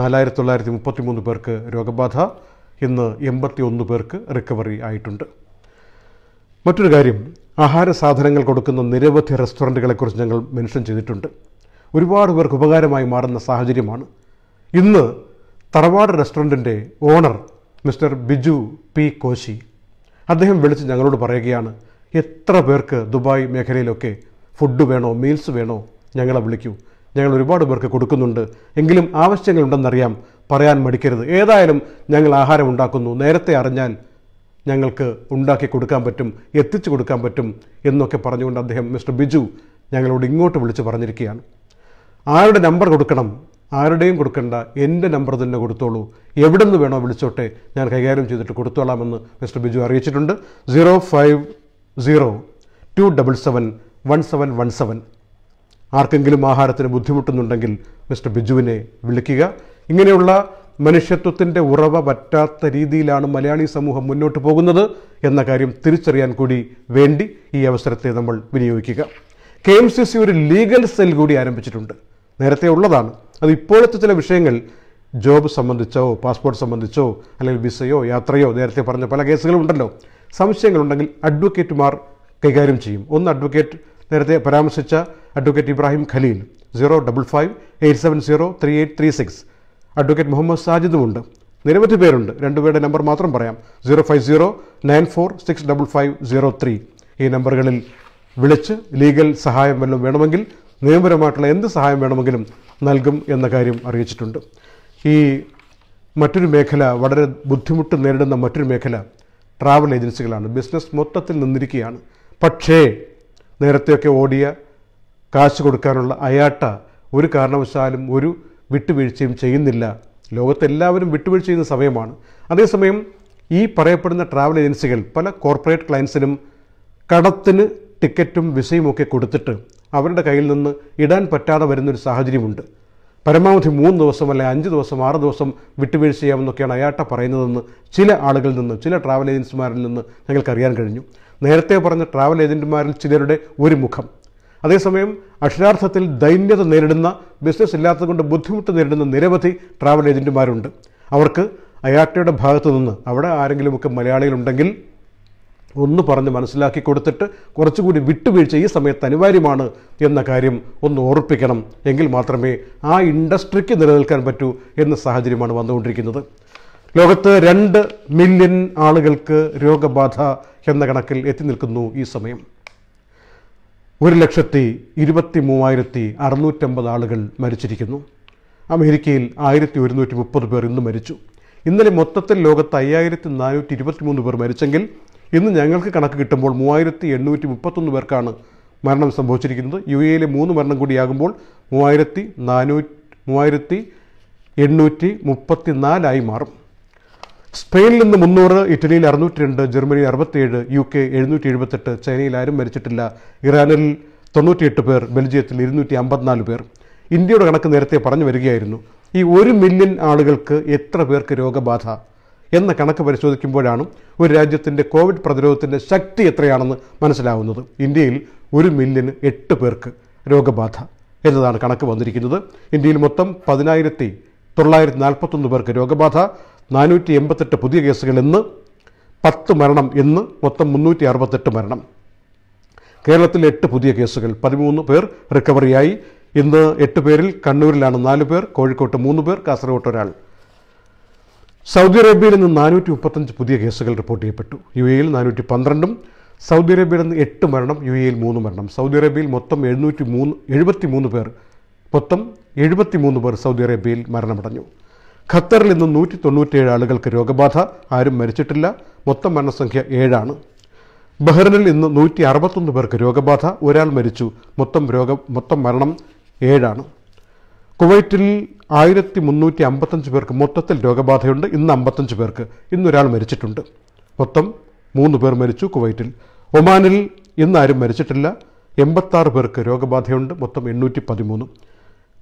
നാലായിരത്തി തൊള്ളായിരത്തി മുപ്പത്തി മൂന്ന് പേർക്ക് രോഗബാധ ഇന്ന് എൺപത്തി ഒന്ന് പേർക്ക് റിക്കവറി ആയിട്ടുണ്ട് മറ്റൊരു കാര്യം ആഹാര സാധനങ്ങൾ കൊടുക്കുന്ന നിരവധി റെസ്റ്റോറൻറ്റുകളെക്കുറിച്ച് ഞങ്ങൾ മെൻഷൻ ചെയ്തിട്ടുണ്ട് ഒരുപാട് പേർക്ക് ഉപകാരമായി മാറുന്ന സാഹചര്യമാണ് ഇന്ന് തറവാട് റെസ്റ്റോറൻറ്റിൻ്റെ owner mister Biju P Koshy അദ്ദേഹം വിളിച്ച് ഞങ്ങളോട് പറയുകയാണ് എത്ര പേർക്ക് ദുബായ് മേഖലയിലൊക്കെ ഫുഡ് വേണോ മീൽസ് വേണോ ഞങ്ങളെ വിളിക്കൂ ഞങ്ങൾ ഒരുപാട് പേർക്ക് കൊടുക്കുന്നുണ്ട് എങ്കിലും ആവശ്യങ്ങളുണ്ടെന്നറിയാം പറയാൻ മടിക്കരുത് ഏതായാലും ഞങ്ങൾ ആഹാരം ഉണ്ടാക്കുന്നു നേരത്തെ അറിഞ്ഞാൽ ഞങ്ങൾക്ക് ഉണ്ടാക്കി കൊടുക്കാൻ പറ്റും എത്തിച്ചു കൊടുക്കാൻ പറ്റും എന്നൊക്കെ പറഞ്ഞുകൊണ്ട് അദ്ദേഹം മിസ്റ്റർ ബിജു ഞങ്ങളോട് ഇങ്ങോട്ട് വിളിച്ച് പറഞ്ഞിരിക്കുകയാണ് ആരുടെ നമ്പർ കൊടുക്കണം ആരുടെയും കൊടുക്കണ്ട എൻ്റെ നമ്പർ തന്നെ കൊടുത്തോളൂ എവിടെ നിന്ന് വേണോ വിളിച്ചോട്ടെ ഞാൻ കൈകാര്യം ചെയ്തിട്ട് കൊടുത്തോളാമെന്ന് മിസ്റ്റർ ബിജു അറിയിച്ചിട്ടുണ്ട് zero five zero two double seven one seven one seven ആർക്കെങ്കിലും ആഹാരത്തിന് ബുദ്ധിമുട്ടുന്നുണ്ടെങ്കിൽ മിസ്റ്റർ ബിജുവിനെ വിളിക്കുക ഇങ്ങനെയുള്ള മനുഷ്യത്വത്തിൻ്റെ ഉറവ പറ്റാത്ത രീതിയിലാണ് മലയാളി സമൂഹം മുന്നോട്ട് പോകുന്നത് എന്ന കാര്യം തിരിച്ചറിയാൻ കൂടി വേണ്ടി ഈ അവസരത്തെ നമ്മൾ വിനിയോഗിക്കുക കെ എം സി സി ഒരു ലീഗൽ സെൽ കൂടി ആരംഭിച്ചിട്ടുണ്ട് നേരത്തെ ഉള്ളതാണ് അത് ഇപ്പോഴത്തെ ചില വിഷയങ്ങൾ ജോബ് സംബന്ധിച്ചോ പാസ്പോർട്ട് സംബന്ധിച്ചോ അല്ലെങ്കിൽ വിസയോ യാത്രയോ നേരത്തെ പറഞ്ഞ പല കേസുകളും ഉണ്ടല്ലോ സംശയങ്ങളുണ്ടെങ്കിൽ അഡ്വക്കേറ്റുമാർ കൈകാര്യം ചെയ്യും ഒന്ന് അഡ്വക്കേറ്റ് നേരത്തെ പരാമർശിച്ച advocate Ibrahim Khalil zero double five eight seven zero three eight three six advocate Muhammad സാജിദുമുണ്ട് നിരവധി പേരുണ്ട് രണ്ടുപേരുടെ നമ്പർ മാത്രം പറയാം zero five zero nine four six double five zero three ഈ നമ്പറുകളിൽ വിളിച്ച് ലീഗൽ സഹായം വല്ലതും വേണമെങ്കിൽ നിയമപരമായിട്ടുള്ള എന്ത് സഹായം വേണമെങ്കിലും നൽകും എന്ന കാര്യം അറിയിച്ചിട്ടുണ്ട് ഈ മറ്റൊരു മേഖല വളരെ ബുദ്ധിമുട്ട് നേരിടുന്ന മറ്റൊരു മേഖല ട്രാവൽ ഏജൻസികളാണ് ബിസിനസ് മൊത്തത്തിൽ നിന്നിരിക്കുകയാണ് പക്ഷേ നേരത്തെയൊക്കെ ഓടിയ കാശ് കൊടുക്കാനുള്ള അയാട്ട ഒരു കാരണവശാലും ഒരു വിട്ടുവീഴ്ചയും ചെയ്യുന്നില്ല ലോകത്തെല്ലാവരും വിട്ടുവീഴ്ച ചെയ്യുന്ന സമയമാണ് അതേസമയം ഈ പറയപ്പെടുന്ന ട്രാവൽ ഏജൻസികൾ പല കോർപ്പറേറ്റ് ക്ലയൻസിനും കടത്തിന് ടിക്കറ്റും വിസയുമൊക്കെ കൊടുത്തിട്ട് അവരുടെ കയ്യിൽ നിന്ന് ഇടാൻ പറ്റാതെ വരുന്നൊരു സാഹചര്യമുണ്ട് പരമാവധി മൂന്ന് ദിവസം അല്ലെ അഞ്ച് ദിവസം ആറ് ദിവസം വിട്ടുവീഴ്ച ചെയ്യാമെന്നൊക്കെയാണ് അയാട്ട പറയുന്നതെന്ന് ചില ആളുകളിൽ നിന്ന് ചില ട്രാവൽ ഏജൻസിമാരിൽ നിന്ന് ഞങ്ങൾക്കറിയാൻ കഴിഞ്ഞു നേരത്തെ പറഞ്ഞ ട്രാവൽ ഏജൻറ്റുമാരിൽ ചിലരുടെ ഒരു മുഖം അതേസമയം അക്ഷരാർത്ഥത്തിൽ ദൈന്യത നേരിടുന്ന ബിസിനസ് ഇല്ലാത്തതുകൊണ്ട് ബുദ്ധിമുട്ട് നേരിടുന്ന നിരവധി ട്രാവൽ ഏജൻറ്റുമാരുണ്ട് അവർക്ക് അയാട്ടയുടെ ഭാഗത്തു നിന്ന് അവിടെ ആരെങ്കിലുമൊക്കെ മലയാളികളുണ്ടെങ്കിൽ ഒന്ന് പറഞ്ഞ് മനസ്സിലാക്കി കൊടുത്തിട്ട് കുറച്ചുകൂടി വിട്ടുവീഴ്ച ഈ സമയത്ത് അനിവാര്യമാണ് എന്ന കാര്യം ഒന്ന് ഓർപ്പിക്കണം എങ്കിൽ മാത്രമേ ആ ഇൻഡസ്ട്രിക്ക് നിലനിൽക്കാൻ പറ്റൂ എന്ന സാഹചര്യമാണ് വന്നുകൊണ്ടിരിക്കുന്നത് ലോകത്ത് രണ്ട് മില്യൺ ആളുകൾക്ക് രോഗബാധ എന്ന കണക്കിൽ എത്തി നിൽക്കുന്നു ഈ സമയം ഒരു ലക്ഷത്തി ഇരുപത്തി മൂവായിരത്തി അറുന്നൂറ്റമ്പത് ആളുകൾ മരിച്ചിരിക്കുന്നു അമേരിക്കയിൽ ആയിരത്തി ഒരുന്നൂറ്റി മുപ്പത് പേർ ഇന്ന് മരിച്ചു ഇന്നലെ മൊത്തത്തിൽ ലോകത്ത് അയ്യായിരത്തി നാനൂറ്റി മൂന്ന് പേർ മരിച്ചെങ്കിൽ ഇന്ന് ഞങ്ങൾക്ക് കണക്ക് കിട്ടുമ്പോൾ മൂവായിരത്തി എണ്ണൂറ്റി മുപ്പത്തൊന്ന് പേർക്കാണ് മരണം സംഭവിച്ചിരിക്കുന്നത് യു എയിലെ മൂന്ന് മരണം കൂടിയാകുമ്പോൾ മൂവായിരത്തി നാനൂറ്റി മൂവായിരത്തി എണ്ണൂറ്റി മുപ്പത്തി നാലായി മാറും സ്പെയിനിൽ നിന്ന് മുന്നൂറ് ഇറ്റലിയിൽ അറുന്നൂറ്റി രണ്ട് ജർമ്മനിയിൽ അറുപത്തിയേഴ് യു കെ എഴുന്നൂറ്റി എഴുപത്തെട്ട് ചൈനയിൽ ആരും മരിച്ചിട്ടില്ല ഇറാനിൽ തൊണ്ണൂറ്റിയെട്ട് പേർ ബെൽജിയത്തിൽ ഇരുന്നൂറ്റി അമ്പത്തിനാല് പേർ ഇന്ത്യയുടെ കണക്ക് നേരത്തെ പറഞ്ഞു വരികയായിരുന്നു ഈ ഒരു മില്യൺ ആളുകൾക്ക് എത്ര പേർക്ക് രോഗബാധ എന്ന കണക്ക് പരിശോധിക്കുമ്പോഴാണ് ഒരു രാജ്യത്തിൻ്റെ കോവിഡ് പ്രതിരോധത്തിൻ്റെ ശക്തി എത്രയാണെന്ന് മനസ്സിലാവുന്നത് ഇന്ത്യയിൽ ഒരു മില്യന് എട്ട് പേർക്ക് രോഗബാധ എന്നതാണ് കണക്ക് വന്നിരിക്കുന്നത് ഇന്ത്യയിൽ മൊത്തം പതിനായിരത്തി തൊള്ളായിരത്തി നാൽപ്പത്തൊന്ന് പേർക്ക് രോഗബാധ നാനൂറ്റി എൺപത്തെട്ട് പുതിയ കേസുകൾ ഇന്ന് പത്ത് മരണം ഇന്ന് മൊത്തം മുന്നൂറ്റി അറുപത്തെട്ട് മരണം കേരളത്തിൽ എട്ട് പുതിയ കേസുകൾ പതിമൂന്ന് പേർ റിക്കവറിയായി ഇന്ന് എട്ട് പേരിൽ കണ്ണൂരിലാണ് നാല് പേർ കോഴിക്കോട്ട് മൂന്ന് പേർ കാസർഗോട്ട് ഒരാൾ സൗദി അറേബ്യയിൽ നിന്ന് നാനൂറ്റി മുപ്പത്തഞ്ച് പുതിയ കേസുകൾ റിപ്പോർട്ട് ചെയ്യപ്പെട്ടു യു എയിൽ നാനൂറ്റി പന്ത്രണ്ടും സൗദി അറേബ്യയിൽ നിന്ന് എട്ട് മരണം യു എയിൽ മൂന്ന് മരണം സൗദി അറേബ്യയിൽ മൊത്തം എഴുന്നൂറ്റി മൂന്ന് എഴുപത്തി മൂന്ന് പേർ മൊത്തം എഴുപത്തി മൂന്ന് പേർ സൗദി അറേബ്യയിൽ മരണമടഞ്ഞു ഖത്തറിൽ നിന്ന് നൂറ്റി തൊണ്ണൂറ്റിയേഴ് ആളുകൾക്ക് രോഗബാധ ആരും മരിച്ചിട്ടില്ല മൊത്തം മരണസംഖ്യ ഏഴാണ് ബഹ്റിനിൽ ഇന്ന് നൂറ്റി അറുപത്തൊന്ന് പേർക്ക് രോഗബാധ ഒരാൾ മരിച്ചു മൊത്തം രോഗം മൊത്തം മരണം ഏഴാണ് കുവൈറ്റിൽ ആയിരത്തി മുന്നൂറ്റി അമ്പത്തഞ്ച് പേർക്ക് മൊത്തത്തിൽ രോഗബാധയുണ്ട് ഇന്ന് അമ്പത്തഞ്ച് പേർക്ക് ഇന്നൊരാൾ മരിച്ചിട്ടുണ്ട് മൊത്തം മൂന്ന് പേർ മരിച്ചു കുവൈറ്റിൽ ഒമാനിൽ ഇന്ന് ആരും മരിച്ചിട്ടില്ല എൺപത്താറ് പേർക്ക് രോഗബാധയുണ്ട് മൊത്തം എണ്ണൂറ്റി പതിമൂന്ന്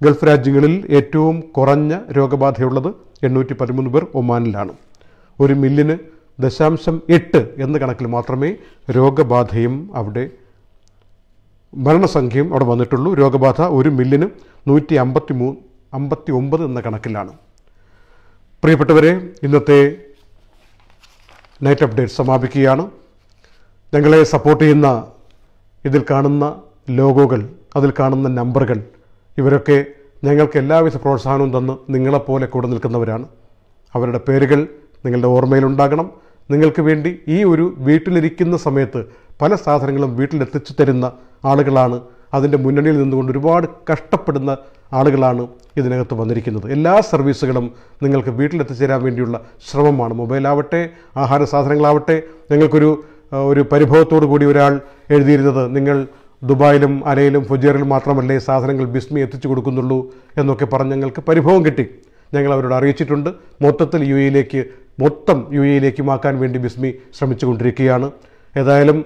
ഗൾഫ് രാജ്യങ്ങളിൽ ഏറ്റവും കുറഞ്ഞ രോഗബാധയുള്ളത് എണ്ണൂറ്റി പതിമൂന്ന് പേർ ഒമാനിലാണ് ഒരു മില്യന് ദശാംശം എട്ട് എന്ന കണക്കിൽ മാത്രമേ രോഗബാധയും അവിടെ മരണസംഖ്യയും അവിടെ വന്നിട്ടുള്ളൂ രോഗബാധ ഒരു മില്യന് നൂറ്റി അമ്പത്തി മൂന്ന് അമ്പത്തി ഒമ്പത് എന്ന കണക്കിലാണ് പ്രിയപ്പെട്ടവരെ ഇന്നത്തെ നൈറ്റ് അപ്ഡേറ്റ് സമാപിക്കുകയാണ് ഞങ്ങളെ സപ്പോർട്ട് ചെയ്യുന്ന ഇതിൽ കാണുന്ന ലോഗോകൾ അതിൽ കാണുന്ന നമ്പറുകൾ ഇവരൊക്കെ ഞങ്ങൾക്ക് എല്ലാവിധ പ്രോത്സാഹനവും തന്ന് നിങ്ങളെപ്പോലെ കൂടെ നിൽക്കുന്നവരാണ് അവരുടെ പേരുകൾ നിങ്ങളുടെ ഓർമ്മയിലുണ്ടാകണം നിങ്ങൾക്ക് വേണ്ടി ഈ ഒരു വീട്ടിലിരിക്കുന്ന സമയത്ത് പല സാധനങ്ങളും വീട്ടിലെത്തിച്ചു തരുന്ന ആളുകളാണ് അതിൻ്റെ മുന്നണിയിൽ നിന്നുകൊണ്ട് ഒരുപാട് കഷ്ടപ്പെടുന്ന ആളുകളാണ് ഇതിനകത്ത് വന്നിരിക്കുന്നത് എല്ലാ സർവീസുകളും നിങ്ങൾക്ക് വീട്ടിലെത്തിച്ചേരാൻ വേണ്ടിയുള്ള ശ്രമമാണ് മൊബൈലാവട്ടെ ആഹാര സാധനങ്ങളാവട്ടെ നിങ്ങൾക്കൊരു ഒരു പരിഭവത്തോടു കൂടി ഒരാൾ എഴുതിയിരുന്നത് നിങ്ങൾ ദുബായിലും അലയിലും ഫുജേറിലും മാത്രമല്ലേ സാധനങ്ങൾ ബിസ്മി എത്തിച്ചു കൊടുക്കുന്നുള്ളൂ എന്നൊക്കെ പറഞ്ഞ് ഞങ്ങൾക്ക് പരിഭവം കിട്ടി ഞങ്ങൾ അവരോട് അറിയിച്ചിട്ടുണ്ട് മൊത്തത്തിൽ യു എയിലേക്ക് മൊത്തം യു മാക്കാൻ വേണ്ടി ബിസ്മി ശ്രമിച്ചുകൊണ്ടിരിക്കുകയാണ് ഏതായാലും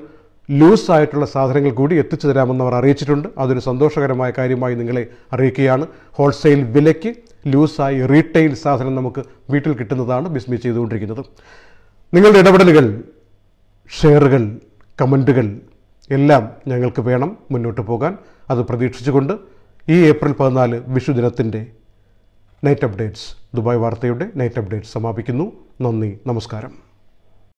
ലൂസായിട്ടുള്ള സാധനങ്ങൾ കൂടി എത്തിച്ചു തരാമെന്ന് അവർ അറിയിച്ചിട്ടുണ്ട് അതൊരു സന്തോഷകരമായ കാര്യമായി നിങ്ങളെ അറിയിക്കുകയാണ് ഹോൾസെയിൽ വിലയ്ക്ക് ലൂസായി റീറ്റെയിൽ സാധനം നമുക്ക് വീട്ടിൽ കിട്ടുന്നതാണ് ബിസ്മി ചെയ്തുകൊണ്ടിരിക്കുന്നത് നിങ്ങളുടെ ഇടപെടലുകൾ ഷെയറുകൾ കമൻറ്റുകൾ എല്ലാം ഞങ്ങൾക്ക് വേണം മുന്നോട്ട് പോകാൻ അത് പ്രതീക്ഷിച്ചുകൊണ്ട് ഈ ഏപ്രിൽ പതിനാല് വിഷുദിനത്തിൻ്റെ നൈറ്റ് അപ്ഡേറ്റ്സ് ദുബായ് വാർത്തയുടെ നൈറ്റ് അപ്ഡേറ്റ്സ് സമാപിക്കുന്നു നന്ദി നമസ്കാരം